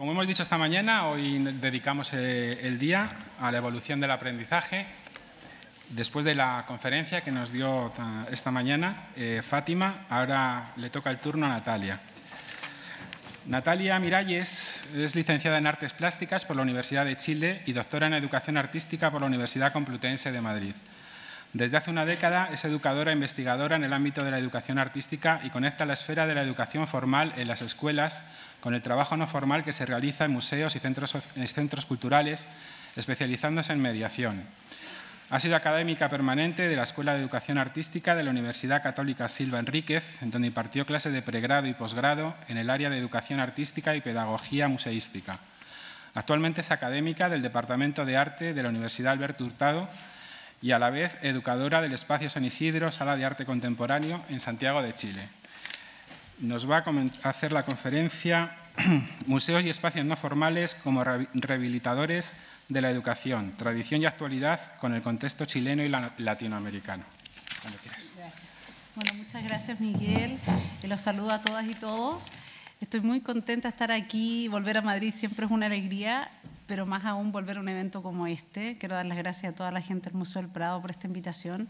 Como hemos dicho esta mañana, hoy dedicamos eh, el día a la evolución del aprendizaje. Después de la conferencia que nos dio ah, esta mañana eh, Fátima, ahora le toca el turno a Natalia. Natalia Miralles es licenciada en Artes Plásticas por la Universidad de Chile y doctora en Educación Artística por la Universidad Complutense de Madrid. Desde hace una década es educadora e investigadora en el ámbito de la educación artística y conecta la esfera de la educación formal en las escuelas con el trabajo no formal que se realiza en museos y centros, culturales, especializándose en mediación. Ha sido académica permanente de la Escuela de Educación Artística de la Universidad Católica Silva Enríquez, en donde impartió clases de pregrado y posgrado en el área de Educación Artística y Pedagogía Museística. Actualmente es académica del Departamento de Arte de la Universidad Alberto Hurtado, y a la vez educadora del Espacio San Isidro, Sala de Arte Contemporáneo, en Santiago de Chile. Nos va a hacer la conferencia Museos y espacios no formales como rehabilitadores de la educación, tradición y actualidad con el contexto chileno y latinoamericano. muchas gracias Miguel. Eh, los saludo a todas y todos. Estoy muy contenta de estar aquí. Volver a Madrid siempre es una alegría pero más aún volver a un evento como este. Quiero dar las gracias a toda la gente del Museo del Prado por esta invitación.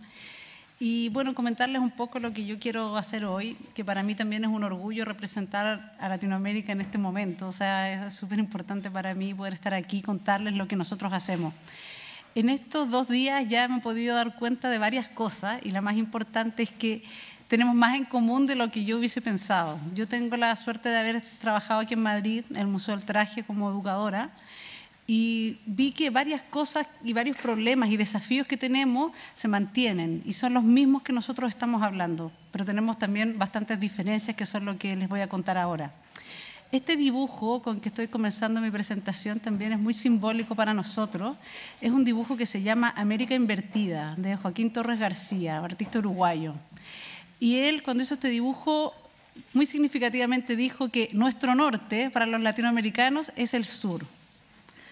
Y bueno, comentarles un poco lo que yo quiero hacer hoy, que para mí también es un orgullo representar a Latinoamérica en este momento. O sea, es súper importante para mí poder estar aquí y contarles lo que nosotros hacemos. En estos dos días ya me he podido dar cuenta de varias cosas y la más importante es que tenemos más en común de lo que yo hubiese pensado. Yo tengo la suerte de haber trabajado aquí en Madrid, en el Museo del Traje, como educadora y vi que varias cosas y varios problemas y desafíos que tenemos se mantienen y son los mismos que nosotros estamos hablando, pero tenemos también bastantes diferencias que son lo que les voy a contar ahora. Este dibujo con que estoy comenzando mi presentación también es muy simbólico para nosotros. Es un dibujo que se llama América Invertida, de Joaquín Torres García, artista uruguayo. Y él, cuando hizo este dibujo, muy significativamente dijo que nuestro norte para los latinoamericanos es el sur.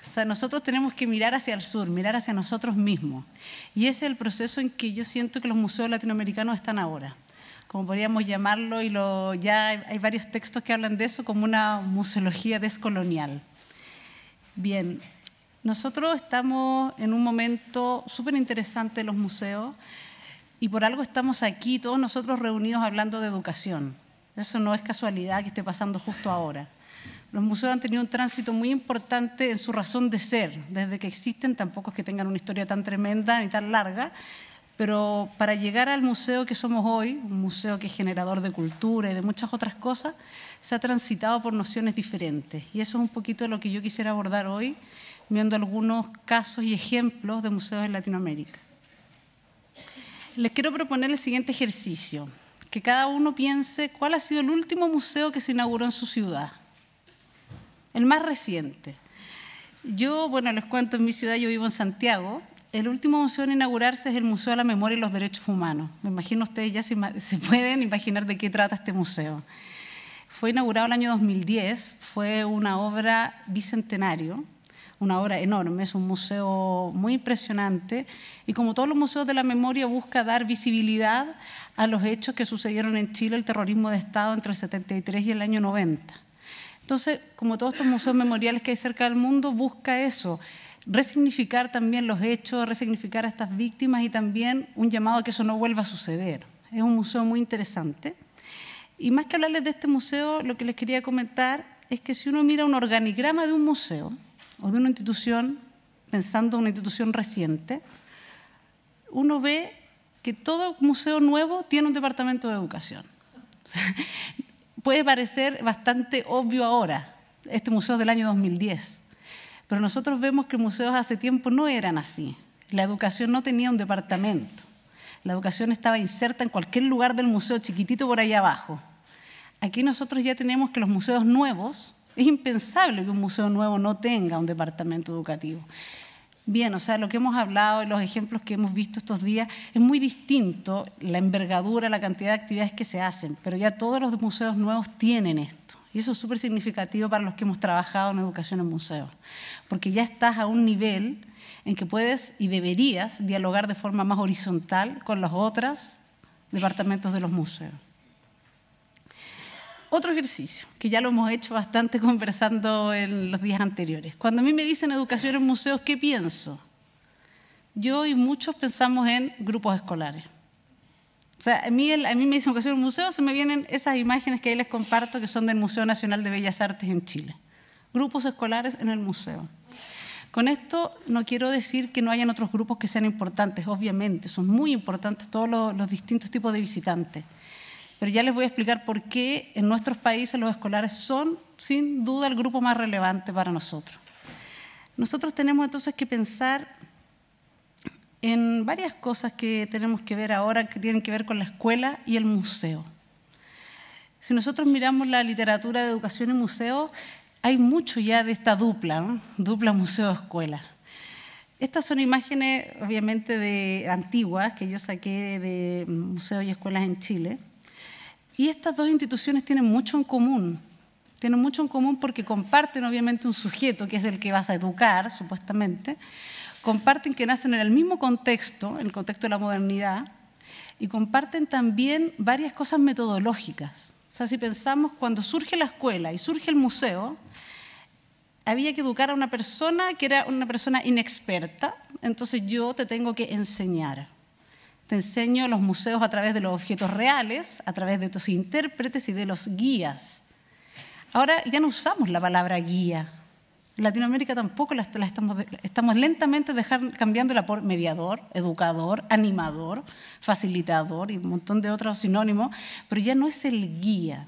O sea, nosotros tenemos que mirar hacia el sur, mirar hacia nosotros mismos. Y ese es el proceso en que yo siento que los museos latinoamericanos están ahora como podríamos llamarlo, y lo, ya hay varios textos que hablan de eso, como una museología descolonial. Bien, nosotros estamos en un momento súper interesante de los museos y por algo estamos aquí, todos nosotros reunidos hablando de educación. Eso no es casualidad que esté pasando justo ahora. Los museos han tenido un tránsito muy importante en su razón de ser. Desde que existen, tampoco es que tengan una historia tan tremenda ni tan larga, pero para llegar al museo que somos hoy, un museo que es generador de cultura y de muchas otras cosas, se ha transitado por nociones diferentes. Y eso es un poquito de lo que yo quisiera abordar hoy, viendo algunos casos y ejemplos de museos en Latinoamérica. Les quiero proponer el siguiente ejercicio, que cada uno piense cuál ha sido el último museo que se inauguró en su ciudad el más reciente. Yo, bueno, les cuento, en mi ciudad yo vivo en Santiago. El último museo en inaugurarse es el Museo de la Memoria y los Derechos Humanos. Me imagino ustedes ya se, pueden imaginar de qué trata este museo. Fue inaugurado el año 2010, fue una obra bicentenario, una obra enorme, es un museo muy impresionante y como todos los museos de la memoria busca dar visibilidad a los hechos que sucedieron en Chile, el terrorismo de Estado entre el 73 y el año 90. Entonces, como todos estos museos memoriales que hay cerca del mundo, busca eso, resignificar también los hechos, resignificar a estas víctimas y también un llamado a que eso no vuelva a suceder. Es un museo muy interesante. Y más que hablarles de este museo, lo que les quería comentar es que si uno mira un organigrama de un museo o de una institución, pensando en una institución reciente, uno ve que todo museo nuevo tiene un departamento de educación puede parecer bastante obvio ahora, este museo del año 2010, pero nosotros vemos que museos hace tiempo no eran así. La educación no tenía un departamento. La educación estaba inserta en cualquier lugar del museo chiquitito por ahí abajo. Aquí nosotros ya tenemos que los museos nuevos, es impensable que un museo nuevo no tenga un departamento educativo bien. O sea, lo que hemos hablado y los ejemplos que hemos visto estos días es muy distinto la envergadura, la cantidad de actividades que se hacen, pero ya todos los museos nuevos tienen esto. Y eso es súper significativo para los que hemos trabajado en educación en museos, porque ya estás a un nivel en que puedes y deberías dialogar de forma más horizontal con los otros departamentos de los museos otro ejercicio, que ya lo hemos hecho bastante conversando en los días anteriores. Cuando a mí me dicen educación en museos, ¿qué pienso? Yo y muchos pensamos en grupos escolares. O sea, a mí, a mí me dicen educación en museos, se me vienen esas imágenes que ahí les comparto que son del Museo Nacional de Bellas Artes en Chile. Grupos escolares en el museo. Con esto no quiero decir que no hayan otros grupos que sean importantes, obviamente, son muy importantes todos los distintos tipos de visitantes pero ya les voy a explicar por qué en nuestros países los escolares son sin duda el grupo más relevante para nosotros. Nosotros tenemos entonces que pensar en varias cosas que tenemos que ver ahora que tienen que ver con la escuela y el museo. Si nosotros miramos la literatura de educación y museo, hay mucho ya de esta dupla, dupla museo-escuela. Estas son imágenes, obviamente, de antiguas que yo saqué de museos y escuelas en Chile. Y estas dos instituciones tienen mucho en común. Tienen mucho en común porque comparten obviamente un sujeto que es el que vas a educar, supuestamente. Comparten que nacen en el mismo contexto, en el contexto de la modernidad, y comparten también varias cosas metodológicas. O sea, si pensamos cuando surge la escuela y surge el museo, había que educar a una persona que era una persona inexperta, entonces yo te tengo que enseñar. Te enseño los museos a través de los objetos reales, a través de tus intérpretes y de los guías. Ahora ya no usamos la palabra guía. Latinoamérica tampoco la, estamos, estamos, lentamente dejar, cambiándola por mediador, educador, animador, facilitador y un montón de otros sinónimos, pero ya no es el guía.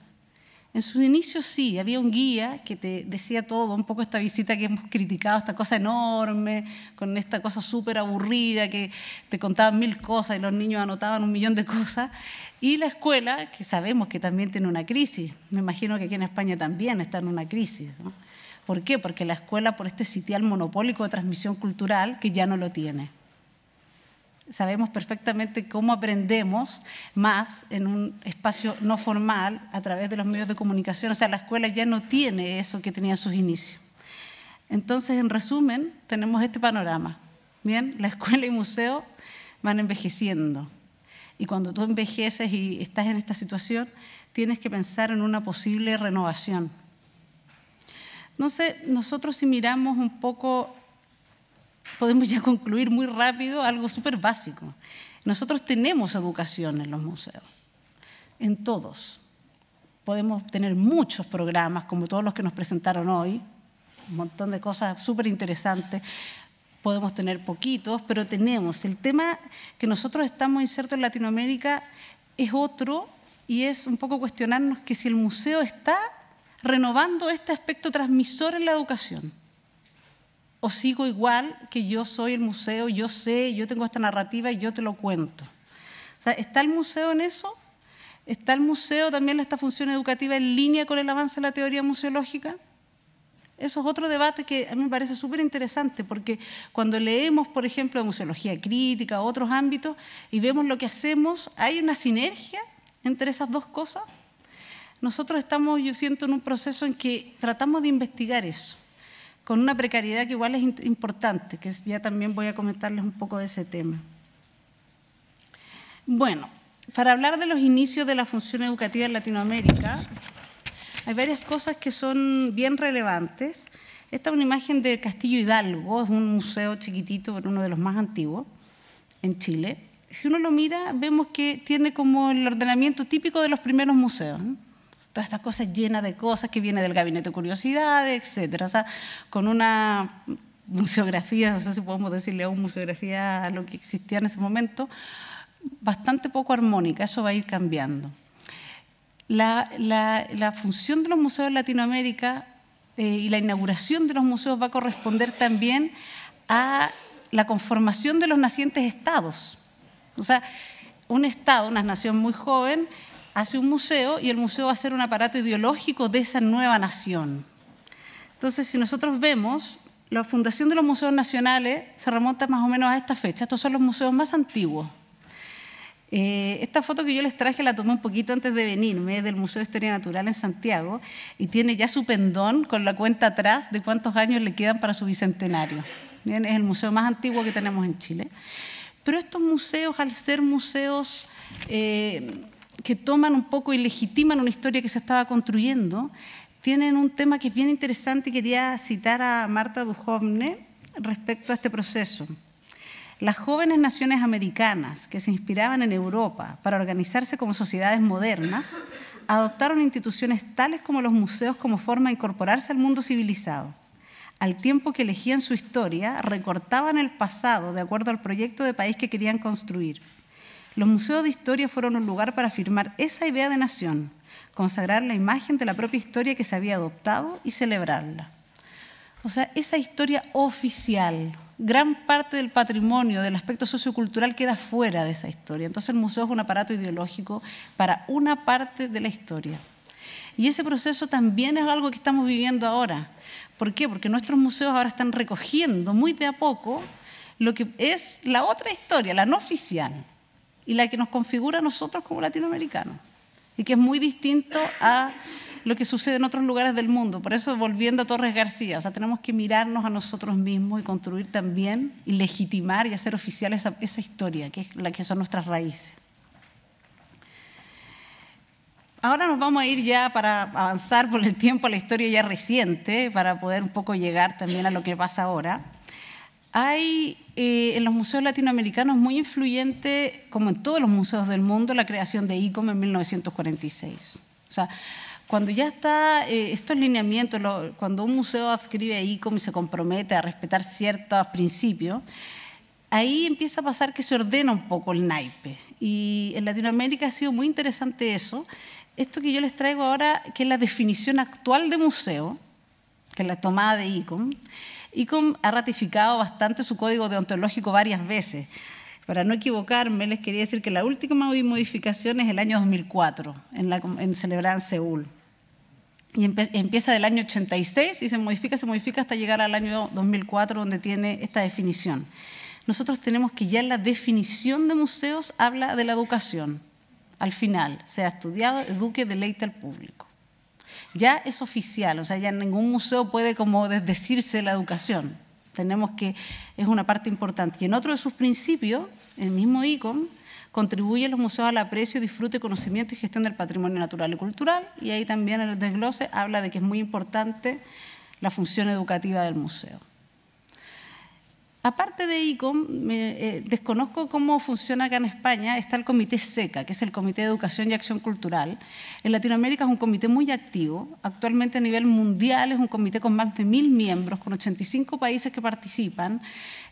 En su inicio sí, había un guía que te decía todo, un poco esta visita que hemos criticado, esta cosa enorme, con esta cosa súper aburrida, que te contaban mil cosas y los niños anotaban un millón de cosas. Y la escuela, que sabemos que también tiene una crisis, me imagino que aquí en España también está en una crisis. ¿no? ¿Por qué? Porque la escuela por este sitial monopólico de transmisión cultural que ya no lo tiene sabemos perfectamente cómo aprendemos más en un espacio no formal a través de los medios de comunicación. O sea, la escuela ya no tiene eso que tenía en sus inicios. Entonces, en resumen, tenemos este panorama. Bien, la escuela y museo van envejeciendo. Y cuando tú envejeces y estás en esta situación, tienes que pensar en una posible renovación. Entonces, nosotros si miramos un poco podemos ya concluir muy rápido algo súper básico. Nosotros tenemos educación en los museos, en todos. Podemos tener muchos programas, como todos los que nos presentaron hoy, un montón de cosas súper interesantes. Podemos tener poquitos, pero tenemos. El tema que nosotros estamos insertos en Latinoamérica es otro y es un poco cuestionarnos que si el museo está renovando este aspecto transmisor en la educación o sigo igual que yo soy el museo, yo sé, yo tengo esta narrativa y yo te lo cuento. O sea, ¿está el museo en eso? ¿Está el museo también en esta función educativa en línea con el avance de la teoría museológica? Eso es otro debate que a mí me parece súper interesante, porque cuando leemos, por ejemplo, de museología crítica, otros ámbitos, y vemos lo que hacemos, hay una sinergia entre esas dos cosas. Nosotros estamos, yo siento, en un proceso en que tratamos de investigar eso con una precariedad que igual es importante, que ya también voy a comentarles un poco de ese tema. Bueno, para hablar de los inicios de la función educativa en Latinoamérica, hay varias cosas que son bien relevantes. Esta es una imagen del Castillo Hidalgo, es un museo chiquitito, pero uno de los más antiguos en Chile. Si uno lo mira, vemos que tiene como el ordenamiento típico de los primeros museos todas estas cosas llenas de cosas que viene del Gabinete de Curiosidades, etc. O sea, con una museografía, no sé si podemos decirle aún museografía a lo que existía en ese momento, bastante poco armónica, eso va a ir cambiando. La, función de los museos en Latinoamérica eh, y la inauguración de los museos va a corresponder también a la conformación de los nacientes estados. O sea, un estado, una nación muy joven, Hace un museo y el museo va a ser un aparato ideológico de esa nueva nación. Entonces, si nosotros vemos, la fundación de los museos nacionales se remonta más o menos a esta fecha. Estos son los museos más antiguos. Eh, esta foto que yo les traje la tomé un poquito antes de venirme del Museo de Historia Natural en Santiago y tiene ya su pendón con la cuenta atrás de cuántos años le quedan para su bicentenario. es el museo más antiguo que tenemos en Chile. Pero estos museos, al ser museos eh, que toman un poco y legitiman una historia que se estaba construyendo, tienen un tema que es bien interesante. y Quería citar a Marta Duhovne respecto a este proceso. Las jóvenes naciones americanas que se inspiraban en Europa para organizarse como sociedades modernas adoptaron instituciones tales como los museos como forma de incorporarse al mundo civilizado. Al tiempo que elegían su historia, recortaban el pasado de acuerdo al proyecto de país que querían construir. Los museos de historia fueron un lugar para afirmar esa idea de nación, consagrar la imagen de la propia historia que se había adoptado y celebrarla. O sea, esa historia oficial, gran parte del patrimonio, del aspecto sociocultural queda fuera de esa historia. Entonces el museo es un aparato ideológico para una parte de la historia. Y ese proceso también es algo que estamos viviendo ahora. ¿Por qué? Porque nuestros museos ahora están recogiendo muy de a poco lo que es la otra historia, la no oficial y la que nos configura a nosotros como latinoamericanos y que es muy distinto a lo que sucede en otros lugares del mundo. Por eso, volviendo a Torres García, o sea, tenemos que mirarnos a nosotros mismos y construir también y legitimar y hacer oficial esa, esa historia, que es la que son nuestras raíces. Ahora nos vamos a ir ya para avanzar por el tiempo a la historia ya reciente, para poder un poco llegar también a lo que pasa ahora. Hay eh, en los museos latinoamericanos muy influyente, como en todos los museos del mundo, la creación de ICOM en 1946. O sea, cuando ya está eh, estos lineamientos, cuando un museo adscribe a ICOM y se compromete a respetar ciertos principios, ahí empieza a pasar que se ordena un poco el naipe. Y en Latinoamérica ha sido muy interesante eso. Esto que yo les traigo ahora, que es la definición actual de museo, que es la tomada de ICOM, ICOM ha ratificado bastante su código deontológico varias veces. Para no equivocarme, les quería decir que la última modificación es el año 2004, en, la, en celebrada Seúl. Y empieza del año 86 y se modifica, se modifica hasta llegar al año 2004, donde tiene esta definición. Nosotros tenemos que ya la definición de museos habla de la educación. Al final, sea estudiado, eduque, deleite al público ya es oficial, o sea, ya ningún museo puede como desdecirse la educación. Tenemos que, es una parte importante. Y en otro de sus principios, el mismo ICOM, contribuye los museos al aprecio, disfrute, conocimiento y gestión del patrimonio natural y cultural. Y ahí también en el desglose habla de que es muy importante la función educativa del museo. Aparte de ICOM, me, eh, desconozco cómo funciona acá en España, está el Comité SECA, que es el Comité de Educación y Acción Cultural. En Latinoamérica es un comité muy activo, actualmente a nivel mundial es un comité con más de mil miembros, con 85 países que participan.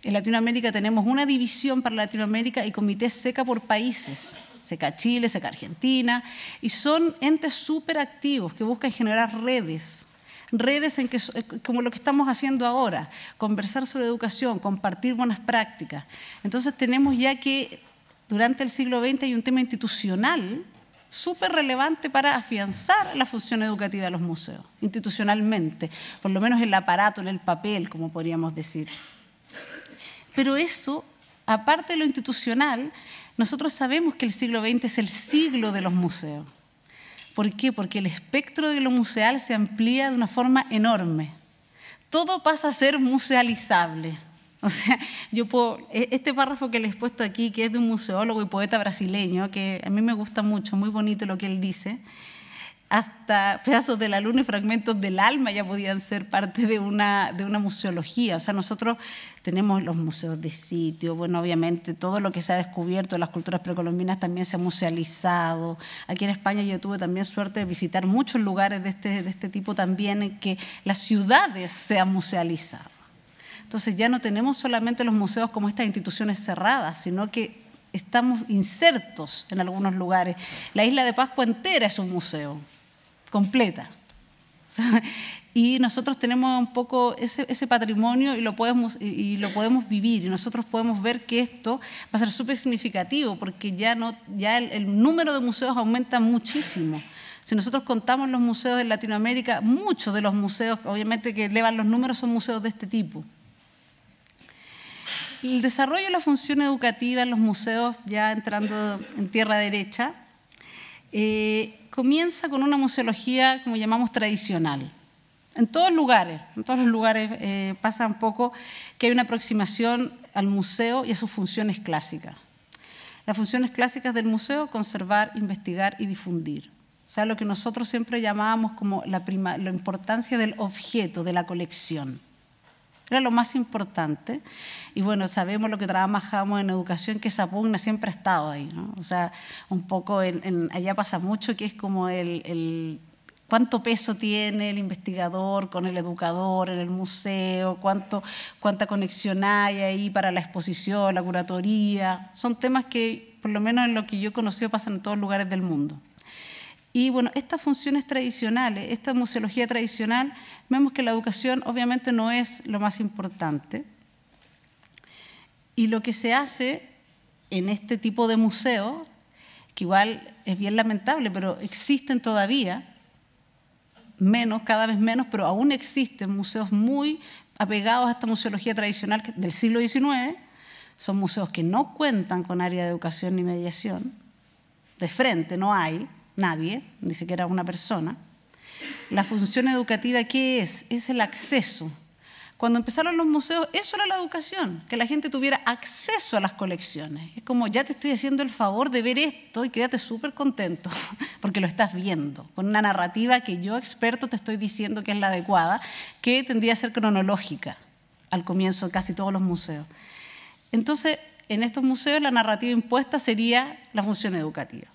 En Latinoamérica tenemos una división para Latinoamérica y Comité SECA por países. SECA Chile, SECA Argentina, y son entes súper activos que buscan generar redes redes en que, eh, como lo que estamos haciendo ahora, conversar sobre educación, compartir buenas prácticas. Entonces tenemos ya que durante el siglo XX hay un tema institucional súper relevante para afianzar la función educativa de los museos, institucionalmente, por lo menos el aparato, en el papel, como podríamos decir. Pero eso, aparte de lo institucional, nosotros sabemos que el siglo XX es el siglo de los museos. ¿Por qué? Porque el espectro de lo museal se amplía de una forma enorme. Todo pasa a ser musealizable. O sea, yo puedo, e, este párrafo que les he puesto aquí, que es de un museólogo y poeta brasileño, que a mí me gusta mucho, muy bonito lo que él dice, hasta pedazos de la luna y fragmentos del alma ya podían ser parte de una, de una museología. O sea, nosotros tenemos los museos de sitio, bueno, obviamente todo lo que se ha descubierto de las culturas precolombinas también se ha musealizado. Aquí en España yo tuve también suerte de visitar muchos lugares de este, de este tipo también en que las ciudades se han musealizado. Entonces ya no tenemos solamente los museos como estas instituciones cerradas, sino que estamos insertos en algunos lugares. La isla de Pascua entera es un museo completa. y nosotros tenemos un poco ese, patrimonio y lo, podemos, y, lo podemos vivir y nosotros podemos ver que esto va a ser súper significativo porque ya, no, ya el, el, número de museos aumenta muchísimo. Si nosotros contamos los museos de Latinoamérica, muchos de los museos, obviamente que elevan los números, son museos de este tipo. El desarrollo de la función educativa en los museos, ya entrando en tierra derecha, eh, comienza con una museología, como llamamos, tradicional. En todos lugares, en todos los lugares eh, pasa un poco que hay una aproximación al museo y a sus funciones clásicas. Las funciones clásicas del museo, conservar, investigar y difundir. O sea, lo que nosotros siempre llamábamos como la importancia del objeto, de la colección. Era lo más importante. Y bueno, sabemos lo que trabajamos en educación, que esa pugna siempre ha estado ahí, O sea, un poco allá pasa mucho que es como el, cuánto peso tiene el investigador con el educador en el museo, cuánta conexión hay ahí para la exposición, la curatoría. Son temas que, por lo menos en lo que yo he conocido, pasan en todos los lugares del mundo. Y bueno, estas funciones tradicionales, esta museología tradicional, vemos que la educación obviamente no es lo más importante. Y lo que se hace en este tipo de museos, que igual es bien lamentable, pero existen todavía, menos, cada vez menos, pero aún existen museos muy apegados a esta museología tradicional del siglo XIX, son museos que no cuentan con área de educación ni mediación, de frente no hay, nadie, ni siquiera una persona. La función educativa, ¿qué es? Es el acceso. Cuando empezaron los museos, eso era la educación, que la gente tuviera acceso a las colecciones. Es como, ya te estoy haciendo el favor de ver esto y quédate súper contento, porque lo estás viendo, con una narrativa que yo, experto, te estoy diciendo que es la adecuada, que tendría que ser cronológica al comienzo de casi todos los museos. Entonces, en estos museos la narrativa impuesta sería la función educativa.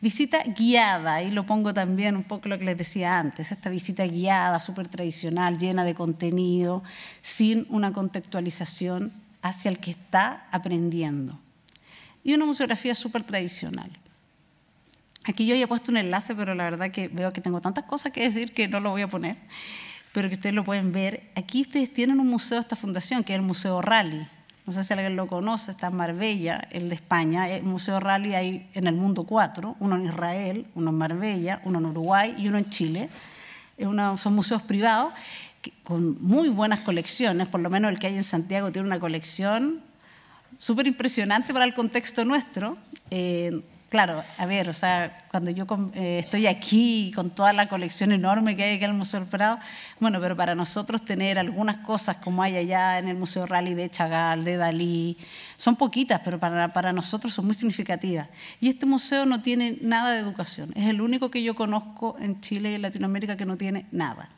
Visita guiada, y lo pongo también un poco lo que les decía antes, esta visita guiada, súper tradicional, llena de contenido, sin una contextualización hacia el que está aprendiendo. Y una museografía súper tradicional. Aquí yo ya he puesto un enlace, pero la verdad que veo que tengo tantas cosas que decir que no lo voy a poner, pero que ustedes lo pueden ver. Aquí ustedes tienen un museo de esta fundación, que es el Museo Rally no sé si alguien lo conoce, está en Marbella, el de España, el Museo Rally hay en el mundo cuatro, uno en Israel, uno en Marbella, uno en Uruguay y uno en Chile. son museos privados con muy buenas colecciones, por lo menos el que hay en Santiago tiene una colección súper impresionante para el contexto nuestro. Eh, Claro, a ver, o sea, cuando yo eh, estoy aquí con toda la colección enorme que hay aquí en el Museo del Prado, bueno, pero para nosotros tener algunas cosas como hay allá en el Museo Rally de Chagall, de Dalí, son poquitas, pero para, para nosotros son muy significativas. Y este museo no tiene nada de educación, es el único que yo conozco en Chile y Latinoamérica que no tiene nada,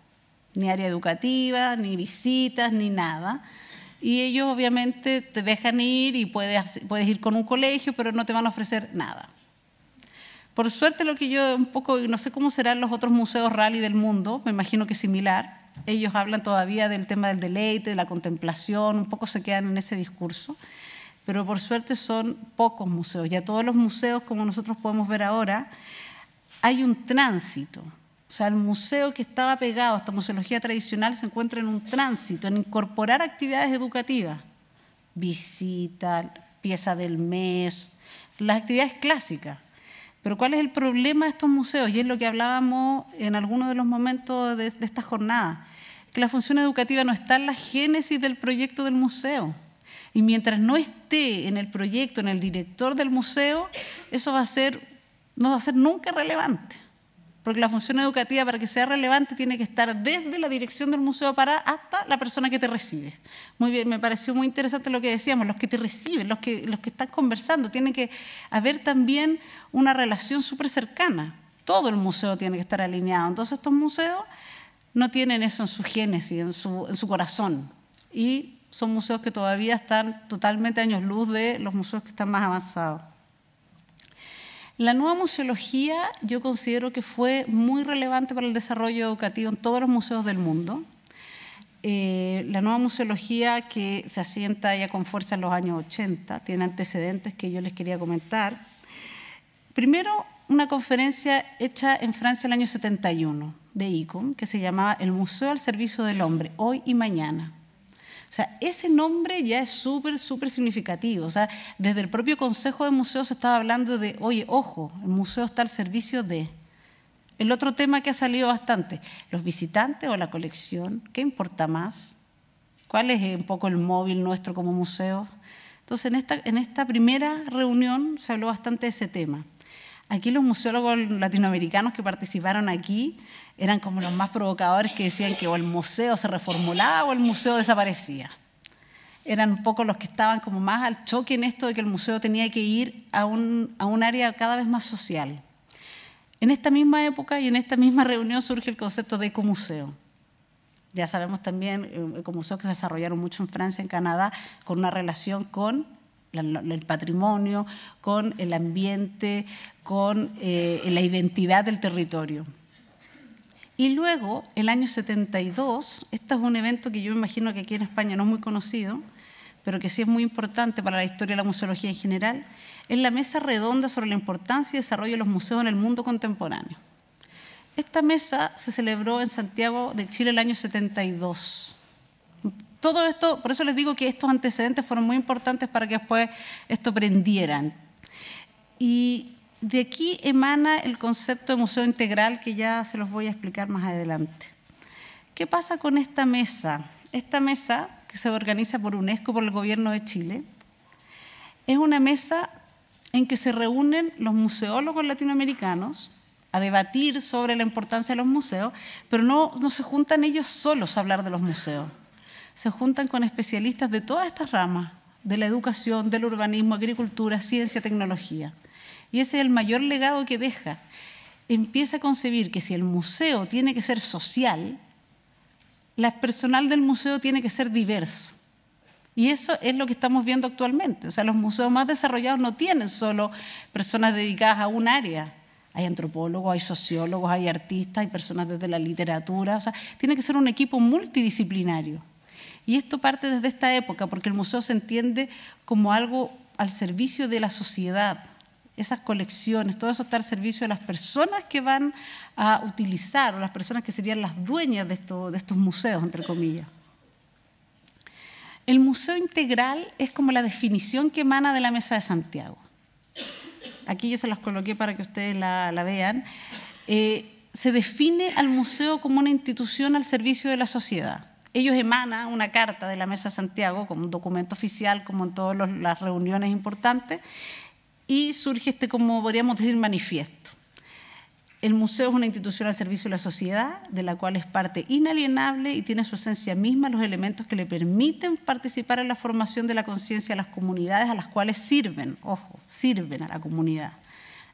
ni área educativa, ni visitas, ni nada y ellos obviamente te dejan ir y puedes, puedes ir con un colegio, pero no te van a ofrecer nada. Por suerte lo que yo un poco, no sé cómo serán los otros museos rally del mundo, me imagino que similar, ellos hablan todavía del tema del deleite, de la contemplación, un poco se quedan en ese discurso, pero por suerte son pocos museos, ya todos los museos como nosotros podemos ver ahora, hay un tránsito, o sea, el museo que estaba pegado a esta museología tradicional se encuentra en un tránsito, en incorporar actividades educativas, visita, pieza del mes, las actividades clásicas. Pero ¿cuál es el problema de estos museos? Y es lo que hablábamos en alguno de los momentos de, esta jornada, que la función educativa no está en la génesis del proyecto del museo. Y mientras no esté en el proyecto, en el director del museo, eso va a no va a ser nunca relevante. Porque la función educativa, para que sea relevante, tiene que estar desde la dirección del museo para hasta la persona que te recibe. Muy bien, me pareció muy interesante lo que decíamos, los que te reciben, los que, los que están conversando, tiene que haber también una relación súper cercana. Todo el museo tiene que estar alineado. Entonces estos museos no tienen eso en su génesis, en su, en su corazón. Y son museos que todavía están totalmente años luz de los museos que están más avanzados. La nueva museología yo considero que fue muy relevante para el desarrollo educativo en todos los museos del mundo. Eh, la nueva museología que se asienta ya con fuerza en los años 80, tiene antecedentes que yo les quería comentar. Primero, una conferencia hecha en Francia en el año 71 de ICOM, que se llamaba El Museo al Servicio del Hombre, Hoy y Mañana. O sea, ese nombre ya es súper, súper significativo. O sea, desde el propio Consejo de Museos se estaba hablando de, oye, ojo, el museo está al servicio de... El otro tema que ha salido bastante, los visitantes o la colección, ¿qué importa más? ¿Cuál es eh, un poco el móvil nuestro como museo? Entonces, en esta, en esta primera reunión se habló bastante de ese tema. Aquí los museólogos latinoamericanos que participaron aquí eran como los más provocadores que decían que o el museo se reformulaba o el museo desaparecía. Eran un poco los que estaban como más al choque en esto de que el museo tenía que ir a un, área cada vez más social. En esta misma época y en esta misma reunión surge el concepto de ecomuseo. Ya sabemos también eh, ecomuseos que se desarrollaron mucho en Francia, en Canadá, con una relación con el patrimonio, con el ambiente, con eh, la identidad del territorio. Y luego, el año 72, este es un evento que yo imagino que aquí en España no es muy conocido, pero que sí es muy importante para la historia de la museología en general, es la mesa redonda sobre la importancia y desarrollo de los museos en el mundo contemporáneo. Esta mesa se celebró en Santiago de Chile el año 72 todo esto, por eso les digo que estos antecedentes fueron muy importantes para que después esto prendieran. Y de aquí emana el concepto de museo integral que ya se los voy a explicar más adelante. ¿Qué pasa con esta mesa? Esta mesa, que se organiza por UNESCO, por el gobierno de Chile, es una mesa en que se reúnen los museólogos latinoamericanos a debatir sobre la importancia de los museos, pero no, no se juntan ellos solos a hablar de los museos se juntan con especialistas de todas estas ramas, de la educación, del urbanismo, agricultura, ciencia, tecnología. Y ese es el mayor legado que deja. Empieza a concebir que si el museo tiene que ser social, la personal del museo tiene que ser diverso. Y eso es lo que estamos viendo actualmente. O sea, los museos más desarrollados no tienen solo personas dedicadas a un área. Hay antropólogos, hay sociólogos, hay artistas, hay personas desde la literatura. O sea, tiene que ser un equipo multidisciplinario. Y esto parte desde esta época, porque el museo se entiende como algo al servicio de la sociedad. Esas colecciones, todo eso está al servicio de las personas que van a utilizar, o las personas que serían las dueñas de, estos museos, entre comillas. El museo integral es como la definición que emana de la Mesa de Santiago. Aquí yo se las coloqué para que ustedes la, vean. Eh, se define al museo como una institución al servicio de la sociedad ellos emana una carta de la Mesa Santiago como un documento oficial, como en todas las reuniones importantes, y surge este, como podríamos decir, manifiesto. El museo es una institución al servicio de la sociedad, de la cual es parte inalienable y tiene su esencia misma los elementos que le permiten participar en la formación de la conciencia de las comunidades a las cuales sirven, ojo, sirven a la comunidad.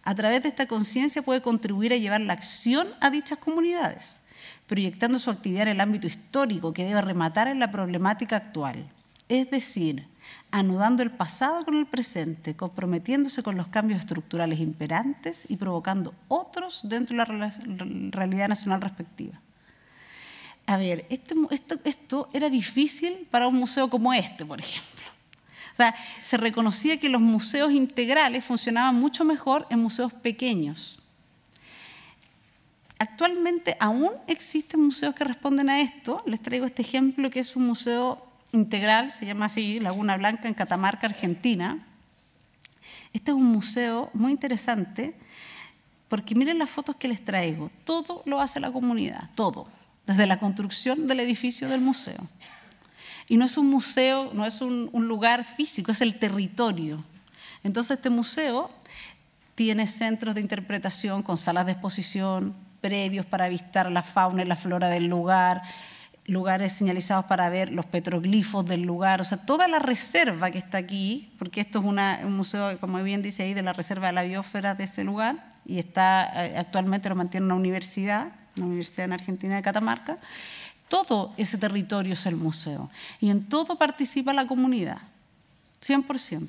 A través de esta conciencia puede contribuir a llevar la acción a dichas comunidades proyectando su actividad en el ámbito histórico que debe rematar en la problemática actual, es decir, anudando el pasado con el presente, comprometiéndose con los cambios estructurales imperantes y provocando otros dentro de la realidad nacional respectiva. A ver, este esto, esto era difícil para un museo como este, por ejemplo. O sea, se reconocía que los museos integrales funcionaban mucho mejor en museos pequeños Actualmente aún existen museos que responden a esto. Les traigo este ejemplo que es un museo integral, se llama así, Laguna Blanca en Catamarca, Argentina. Este es un museo muy interesante porque miren las fotos que les traigo. Todo lo hace la comunidad, todo, desde la construcción del edificio del museo. Y no es un museo, no es un, lugar físico, es el territorio. Entonces este museo tiene centros de interpretación con salas de exposición, previos para avistar la fauna y la flora del lugar, lugares señalizados para ver los petroglifos del lugar, o sea, toda la reserva que está aquí, porque esto es un museo, como bien dice ahí, de la reserva de la biosfera de ese lugar, y está eh, actualmente lo mantiene una universidad, la Universidad en Argentina de Catamarca. Todo ese territorio es el museo y en todo participa la comunidad, 100%.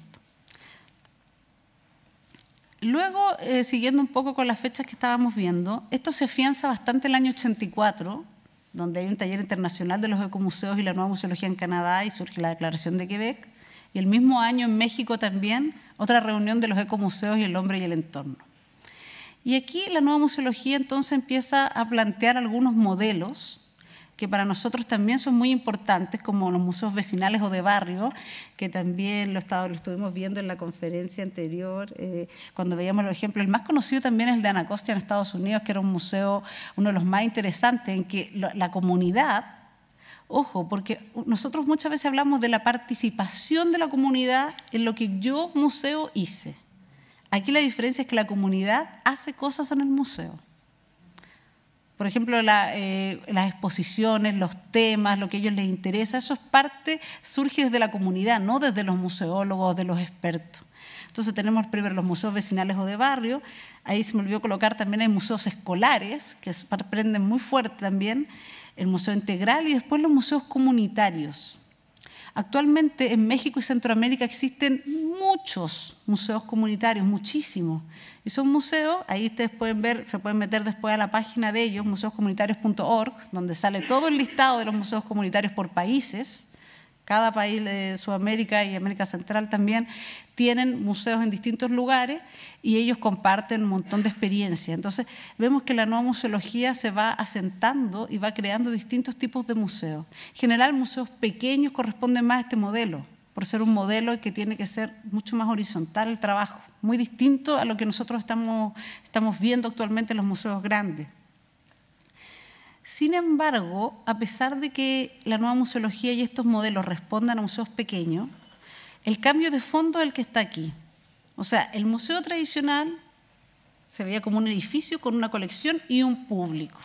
Luego, eh, siguiendo un poco con las fechas que estábamos viendo, esto se afianza bastante el año 84, donde hay un taller internacional de los ecomuseos y la nueva museología en Canadá y surge la Declaración de Quebec. Y el mismo año en México también, otra reunión de los ecomuseos y el hombre y el entorno. Y aquí la nueva museología entonces empieza a plantear algunos modelos que para nosotros también son muy importantes, como los museos vecinales o de barrio, que también lo, estuvimos viendo en la conferencia anterior, eh, cuando veíamos los ejemplos. El más conocido también es el de Anacostia en Estados Unidos, que era un museo, uno de los más interesantes, en que la comunidad Ojo, porque nosotros muchas veces hablamos de la participación de la comunidad en lo que yo museo hice. Aquí la diferencia es que la comunidad hace cosas en el museo. Por ejemplo, eh, las exposiciones, los temas, lo que a ellos les interesa, eso es parte, surge desde la comunidad, no desde los museólogos, de los expertos. Entonces tenemos primero los museos vecinales o de barrio, ahí se me olvidó colocar también hay museos escolares, que prenden muy fuerte también, el museo integral y después los museos comunitarios. Actualmente en México y Centroamérica existen muchos museos comunitarios, muchísimos. Y son museos, ahí ustedes pueden ver, se pueden meter después a la página de ellos, museoscomunitarios.org, donde sale todo el listado de los museos comunitarios por países. Cada país de Sudamérica y América Central también tienen museos en distintos lugares y ellos comparten un montón de experiencia. Entonces, vemos que la nueva museología se va asentando y va creando distintos tipos de museos. En general, museos pequeños corresponden más a este modelo, por ser un modelo que tiene que ser mucho más horizontal el trabajo, muy distinto a lo que nosotros estamos, estamos viendo actualmente en los museos grandes. Sin embargo, a pesar de que la nueva museología y estos modelos respondan a museos pequeños, el cambio de fondo es el que está aquí. O sea, el museo tradicional se veía como un edificio con una colección y un público.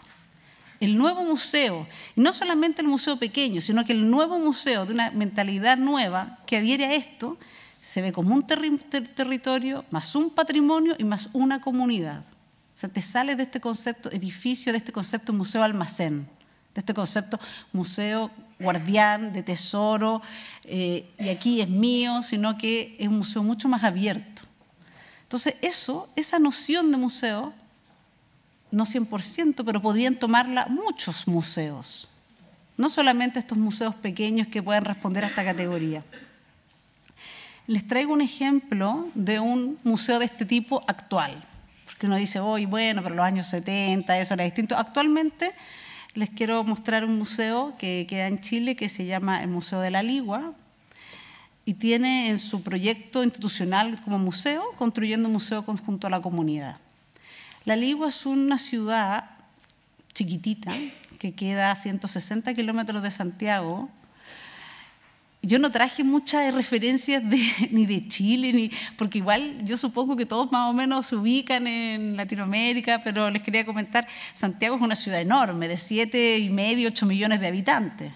El nuevo museo, y no solamente el museo pequeño, sino que el nuevo museo de una mentalidad nueva que adhiere a esto, se ve como un territorio, más un patrimonio y más una comunidad. O sea, te sale de este concepto edificio, de este concepto museo almacén, de este concepto museo guardián, de tesoro, eh, y aquí es mío, sino que es un museo mucho más abierto. Entonces, eso, esa noción de museo, no 100%, pero podrían tomarla muchos museos, no solamente estos museos pequeños que puedan responder a esta categoría. Les traigo un ejemplo de un museo de este tipo actual que uno dice, hoy, bueno, pero los años 70, eso era distinto. Actualmente les quiero mostrar un museo que queda en Chile que se llama el Museo de la Ligua y tiene en su proyecto institucional como museo, construyendo un museo conjunto a la comunidad. La Ligua es una ciudad chiquitita que queda a 160 kilómetros de Santiago, yo no traje muchas referencias ni de Chile, ni, porque igual yo supongo que todos más o menos se ubican en Latinoamérica, pero les quería comentar, Santiago es una ciudad enorme, de siete y medio, ocho millones de habitantes.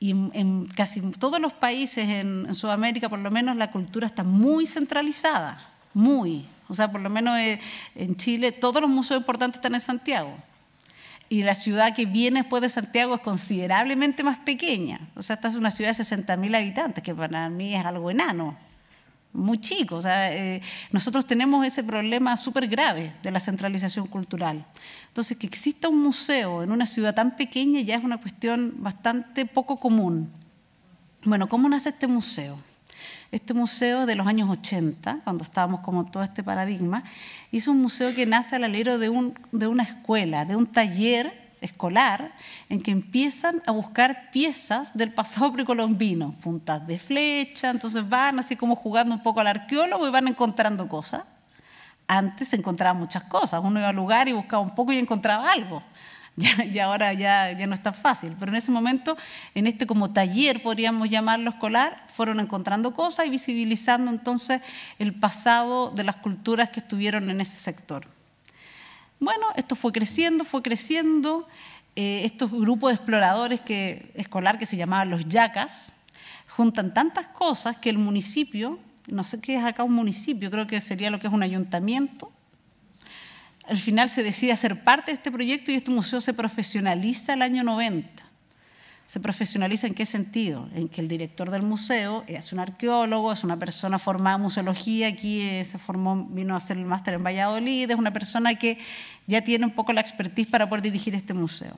Y en, casi todos los países, en, Sudamérica por lo menos, la cultura está muy centralizada, muy. O sea, por lo menos eh, en Chile todos los museos importantes están en Santiago y la ciudad que viene después de Santiago es considerablemente más pequeña. O sea, esta es una ciudad de 60.000 habitantes, que para mí es algo enano, muy chico. O sea, eh, nosotros tenemos ese problema súper grave de la centralización cultural. Entonces, que exista un museo en una ciudad tan pequeña ya es una cuestión bastante poco común. Bueno, ¿cómo nace este museo? Este museo de los años 80, cuando estábamos como todo este paradigma, hizo un museo que nace al alero de, de una escuela, de un taller escolar, en que empiezan a buscar piezas del pasado precolombino, puntas de flecha, entonces van así como jugando un poco al arqueólogo y van encontrando cosas. Antes se encontraban muchas cosas, uno iba al lugar y buscaba un poco y encontraba algo. Y ahora ya, ya no es tan fácil, pero en ese momento, en este como taller, podríamos llamarlo escolar, fueron encontrando cosas y visibilizando entonces el pasado de las culturas que estuvieron en ese sector. Bueno, esto fue creciendo, fue creciendo. Eh, estos grupos de exploradores que, escolar que se llamaban los yacas juntan tantas cosas que el municipio, no sé qué es acá un municipio, creo que sería lo que es un ayuntamiento, al final se decide hacer parte de este proyecto y este museo se profesionaliza el año 90. ¿Se profesionaliza en qué sentido? En que el director del museo es un arqueólogo, es una persona formada en museología, aquí eh, se formó, vino a hacer el máster en Valladolid, es una persona que ya tiene un poco la expertise para poder dirigir este museo.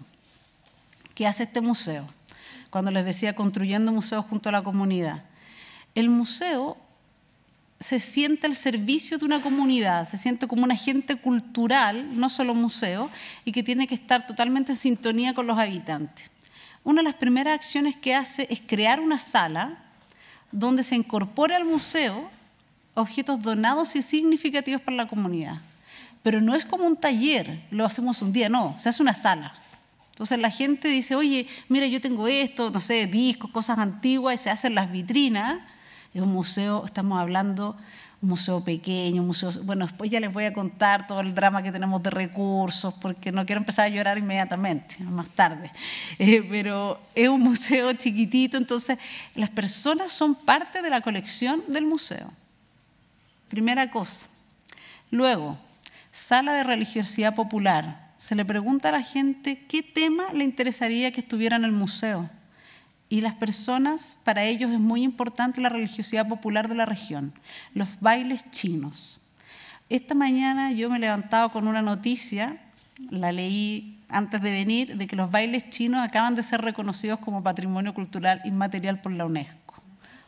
¿Qué hace este museo? Cuando les decía construyendo museos junto a la comunidad. El museo se siente al servicio de una comunidad, se siente como un agente cultural, no solo museo, y que tiene que estar totalmente en sintonía con los habitantes. Una de las primeras acciones que hace es crear una sala donde se incorpore al museo objetos donados y significativos para la comunidad. Pero no es como un taller, lo hacemos un día, no, se hace una sala. Entonces la gente dice, oye, mira, yo tengo esto, no sé, discos, cosas antiguas, y se hacen las vitrinas es un museo, estamos hablando, un museo pequeño, un museo... Bueno, después ya les voy a contar todo el drama que tenemos de recursos, porque no quiero empezar a llorar inmediatamente, más tarde. Eh, pero es un museo chiquitito, entonces las personas son parte de la colección del museo. Primera cosa. Luego, sala de religiosidad popular. Se le pregunta a la gente qué tema le interesaría que estuviera en el museo y las personas, para ellos es muy importante la religiosidad popular de la región, los bailes chinos. Esta mañana yo me he levantado con una noticia, la leí antes de venir, de que los bailes chinos acaban de ser reconocidos como patrimonio cultural inmaterial por la UNESCO.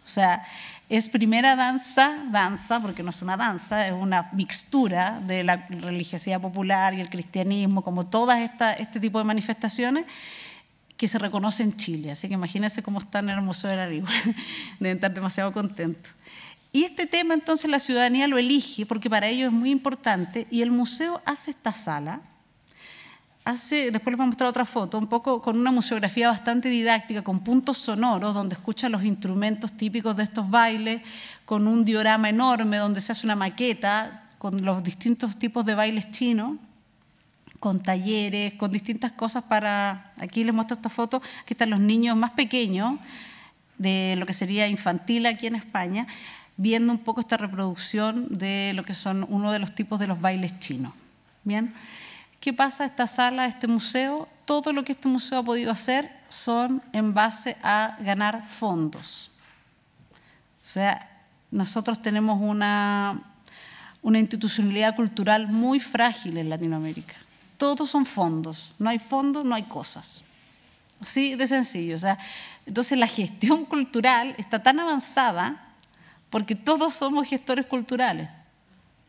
O sea, es primera danza, danza, porque no es una danza, es una mixtura de la religiosidad popular y el cristianismo, como todas este tipo de manifestaciones, que se reconoce en Chile. Así que imagínense cómo están en Museo de la Arigua. Deben estar demasiado contentos. Y este tema entonces la ciudadanía lo elige porque para ellos es muy importante y el museo hace esta sala. Hace, después les voy a mostrar otra foto, un poco con una museografía bastante didáctica, con puntos sonoros, donde escuchan los instrumentos típicos de estos bailes, con un diorama enorme donde se hace una maqueta con los distintos tipos de bailes chinos con talleres, con distintas cosas para... Aquí les muestro esta foto, aquí están los niños más pequeños de lo que sería infantil aquí en España, viendo un poco esta reproducción de lo que son uno de los tipos de los bailes chinos. ¿Bien? ¿Qué pasa esta sala, este museo? Todo lo que este museo ha podido hacer son en base a ganar fondos. O sea, nosotros tenemos una, una institucionalidad cultural muy frágil en Latinoamérica todos son fondos. No hay fondos, no hay cosas. Sí, de sencillo. O entonces la gestión cultural está tan avanzada porque todos somos gestores culturales.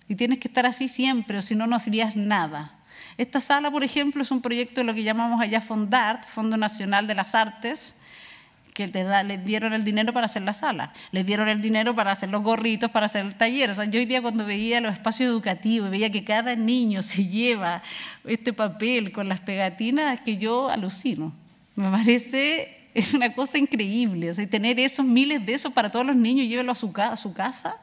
Y tienes que estar así siempre, o si no, no harías nada. Esta sala, por ejemplo, es un proyecto de lo que llamamos allá FONDART, Fondo Nacional de las Artes, que les dieron el dinero para hacer la sala, les dieron el dinero para hacer los gorritos, para hacer el taller. O sea, yo hoy día cuando veía los espacios educativos, y veía que cada niño se lleva este papel con las pegatinas, que yo alucino. Me parece una cosa increíble. O sea, tener esos miles de esos para todos los niños, llévelo a su, casa.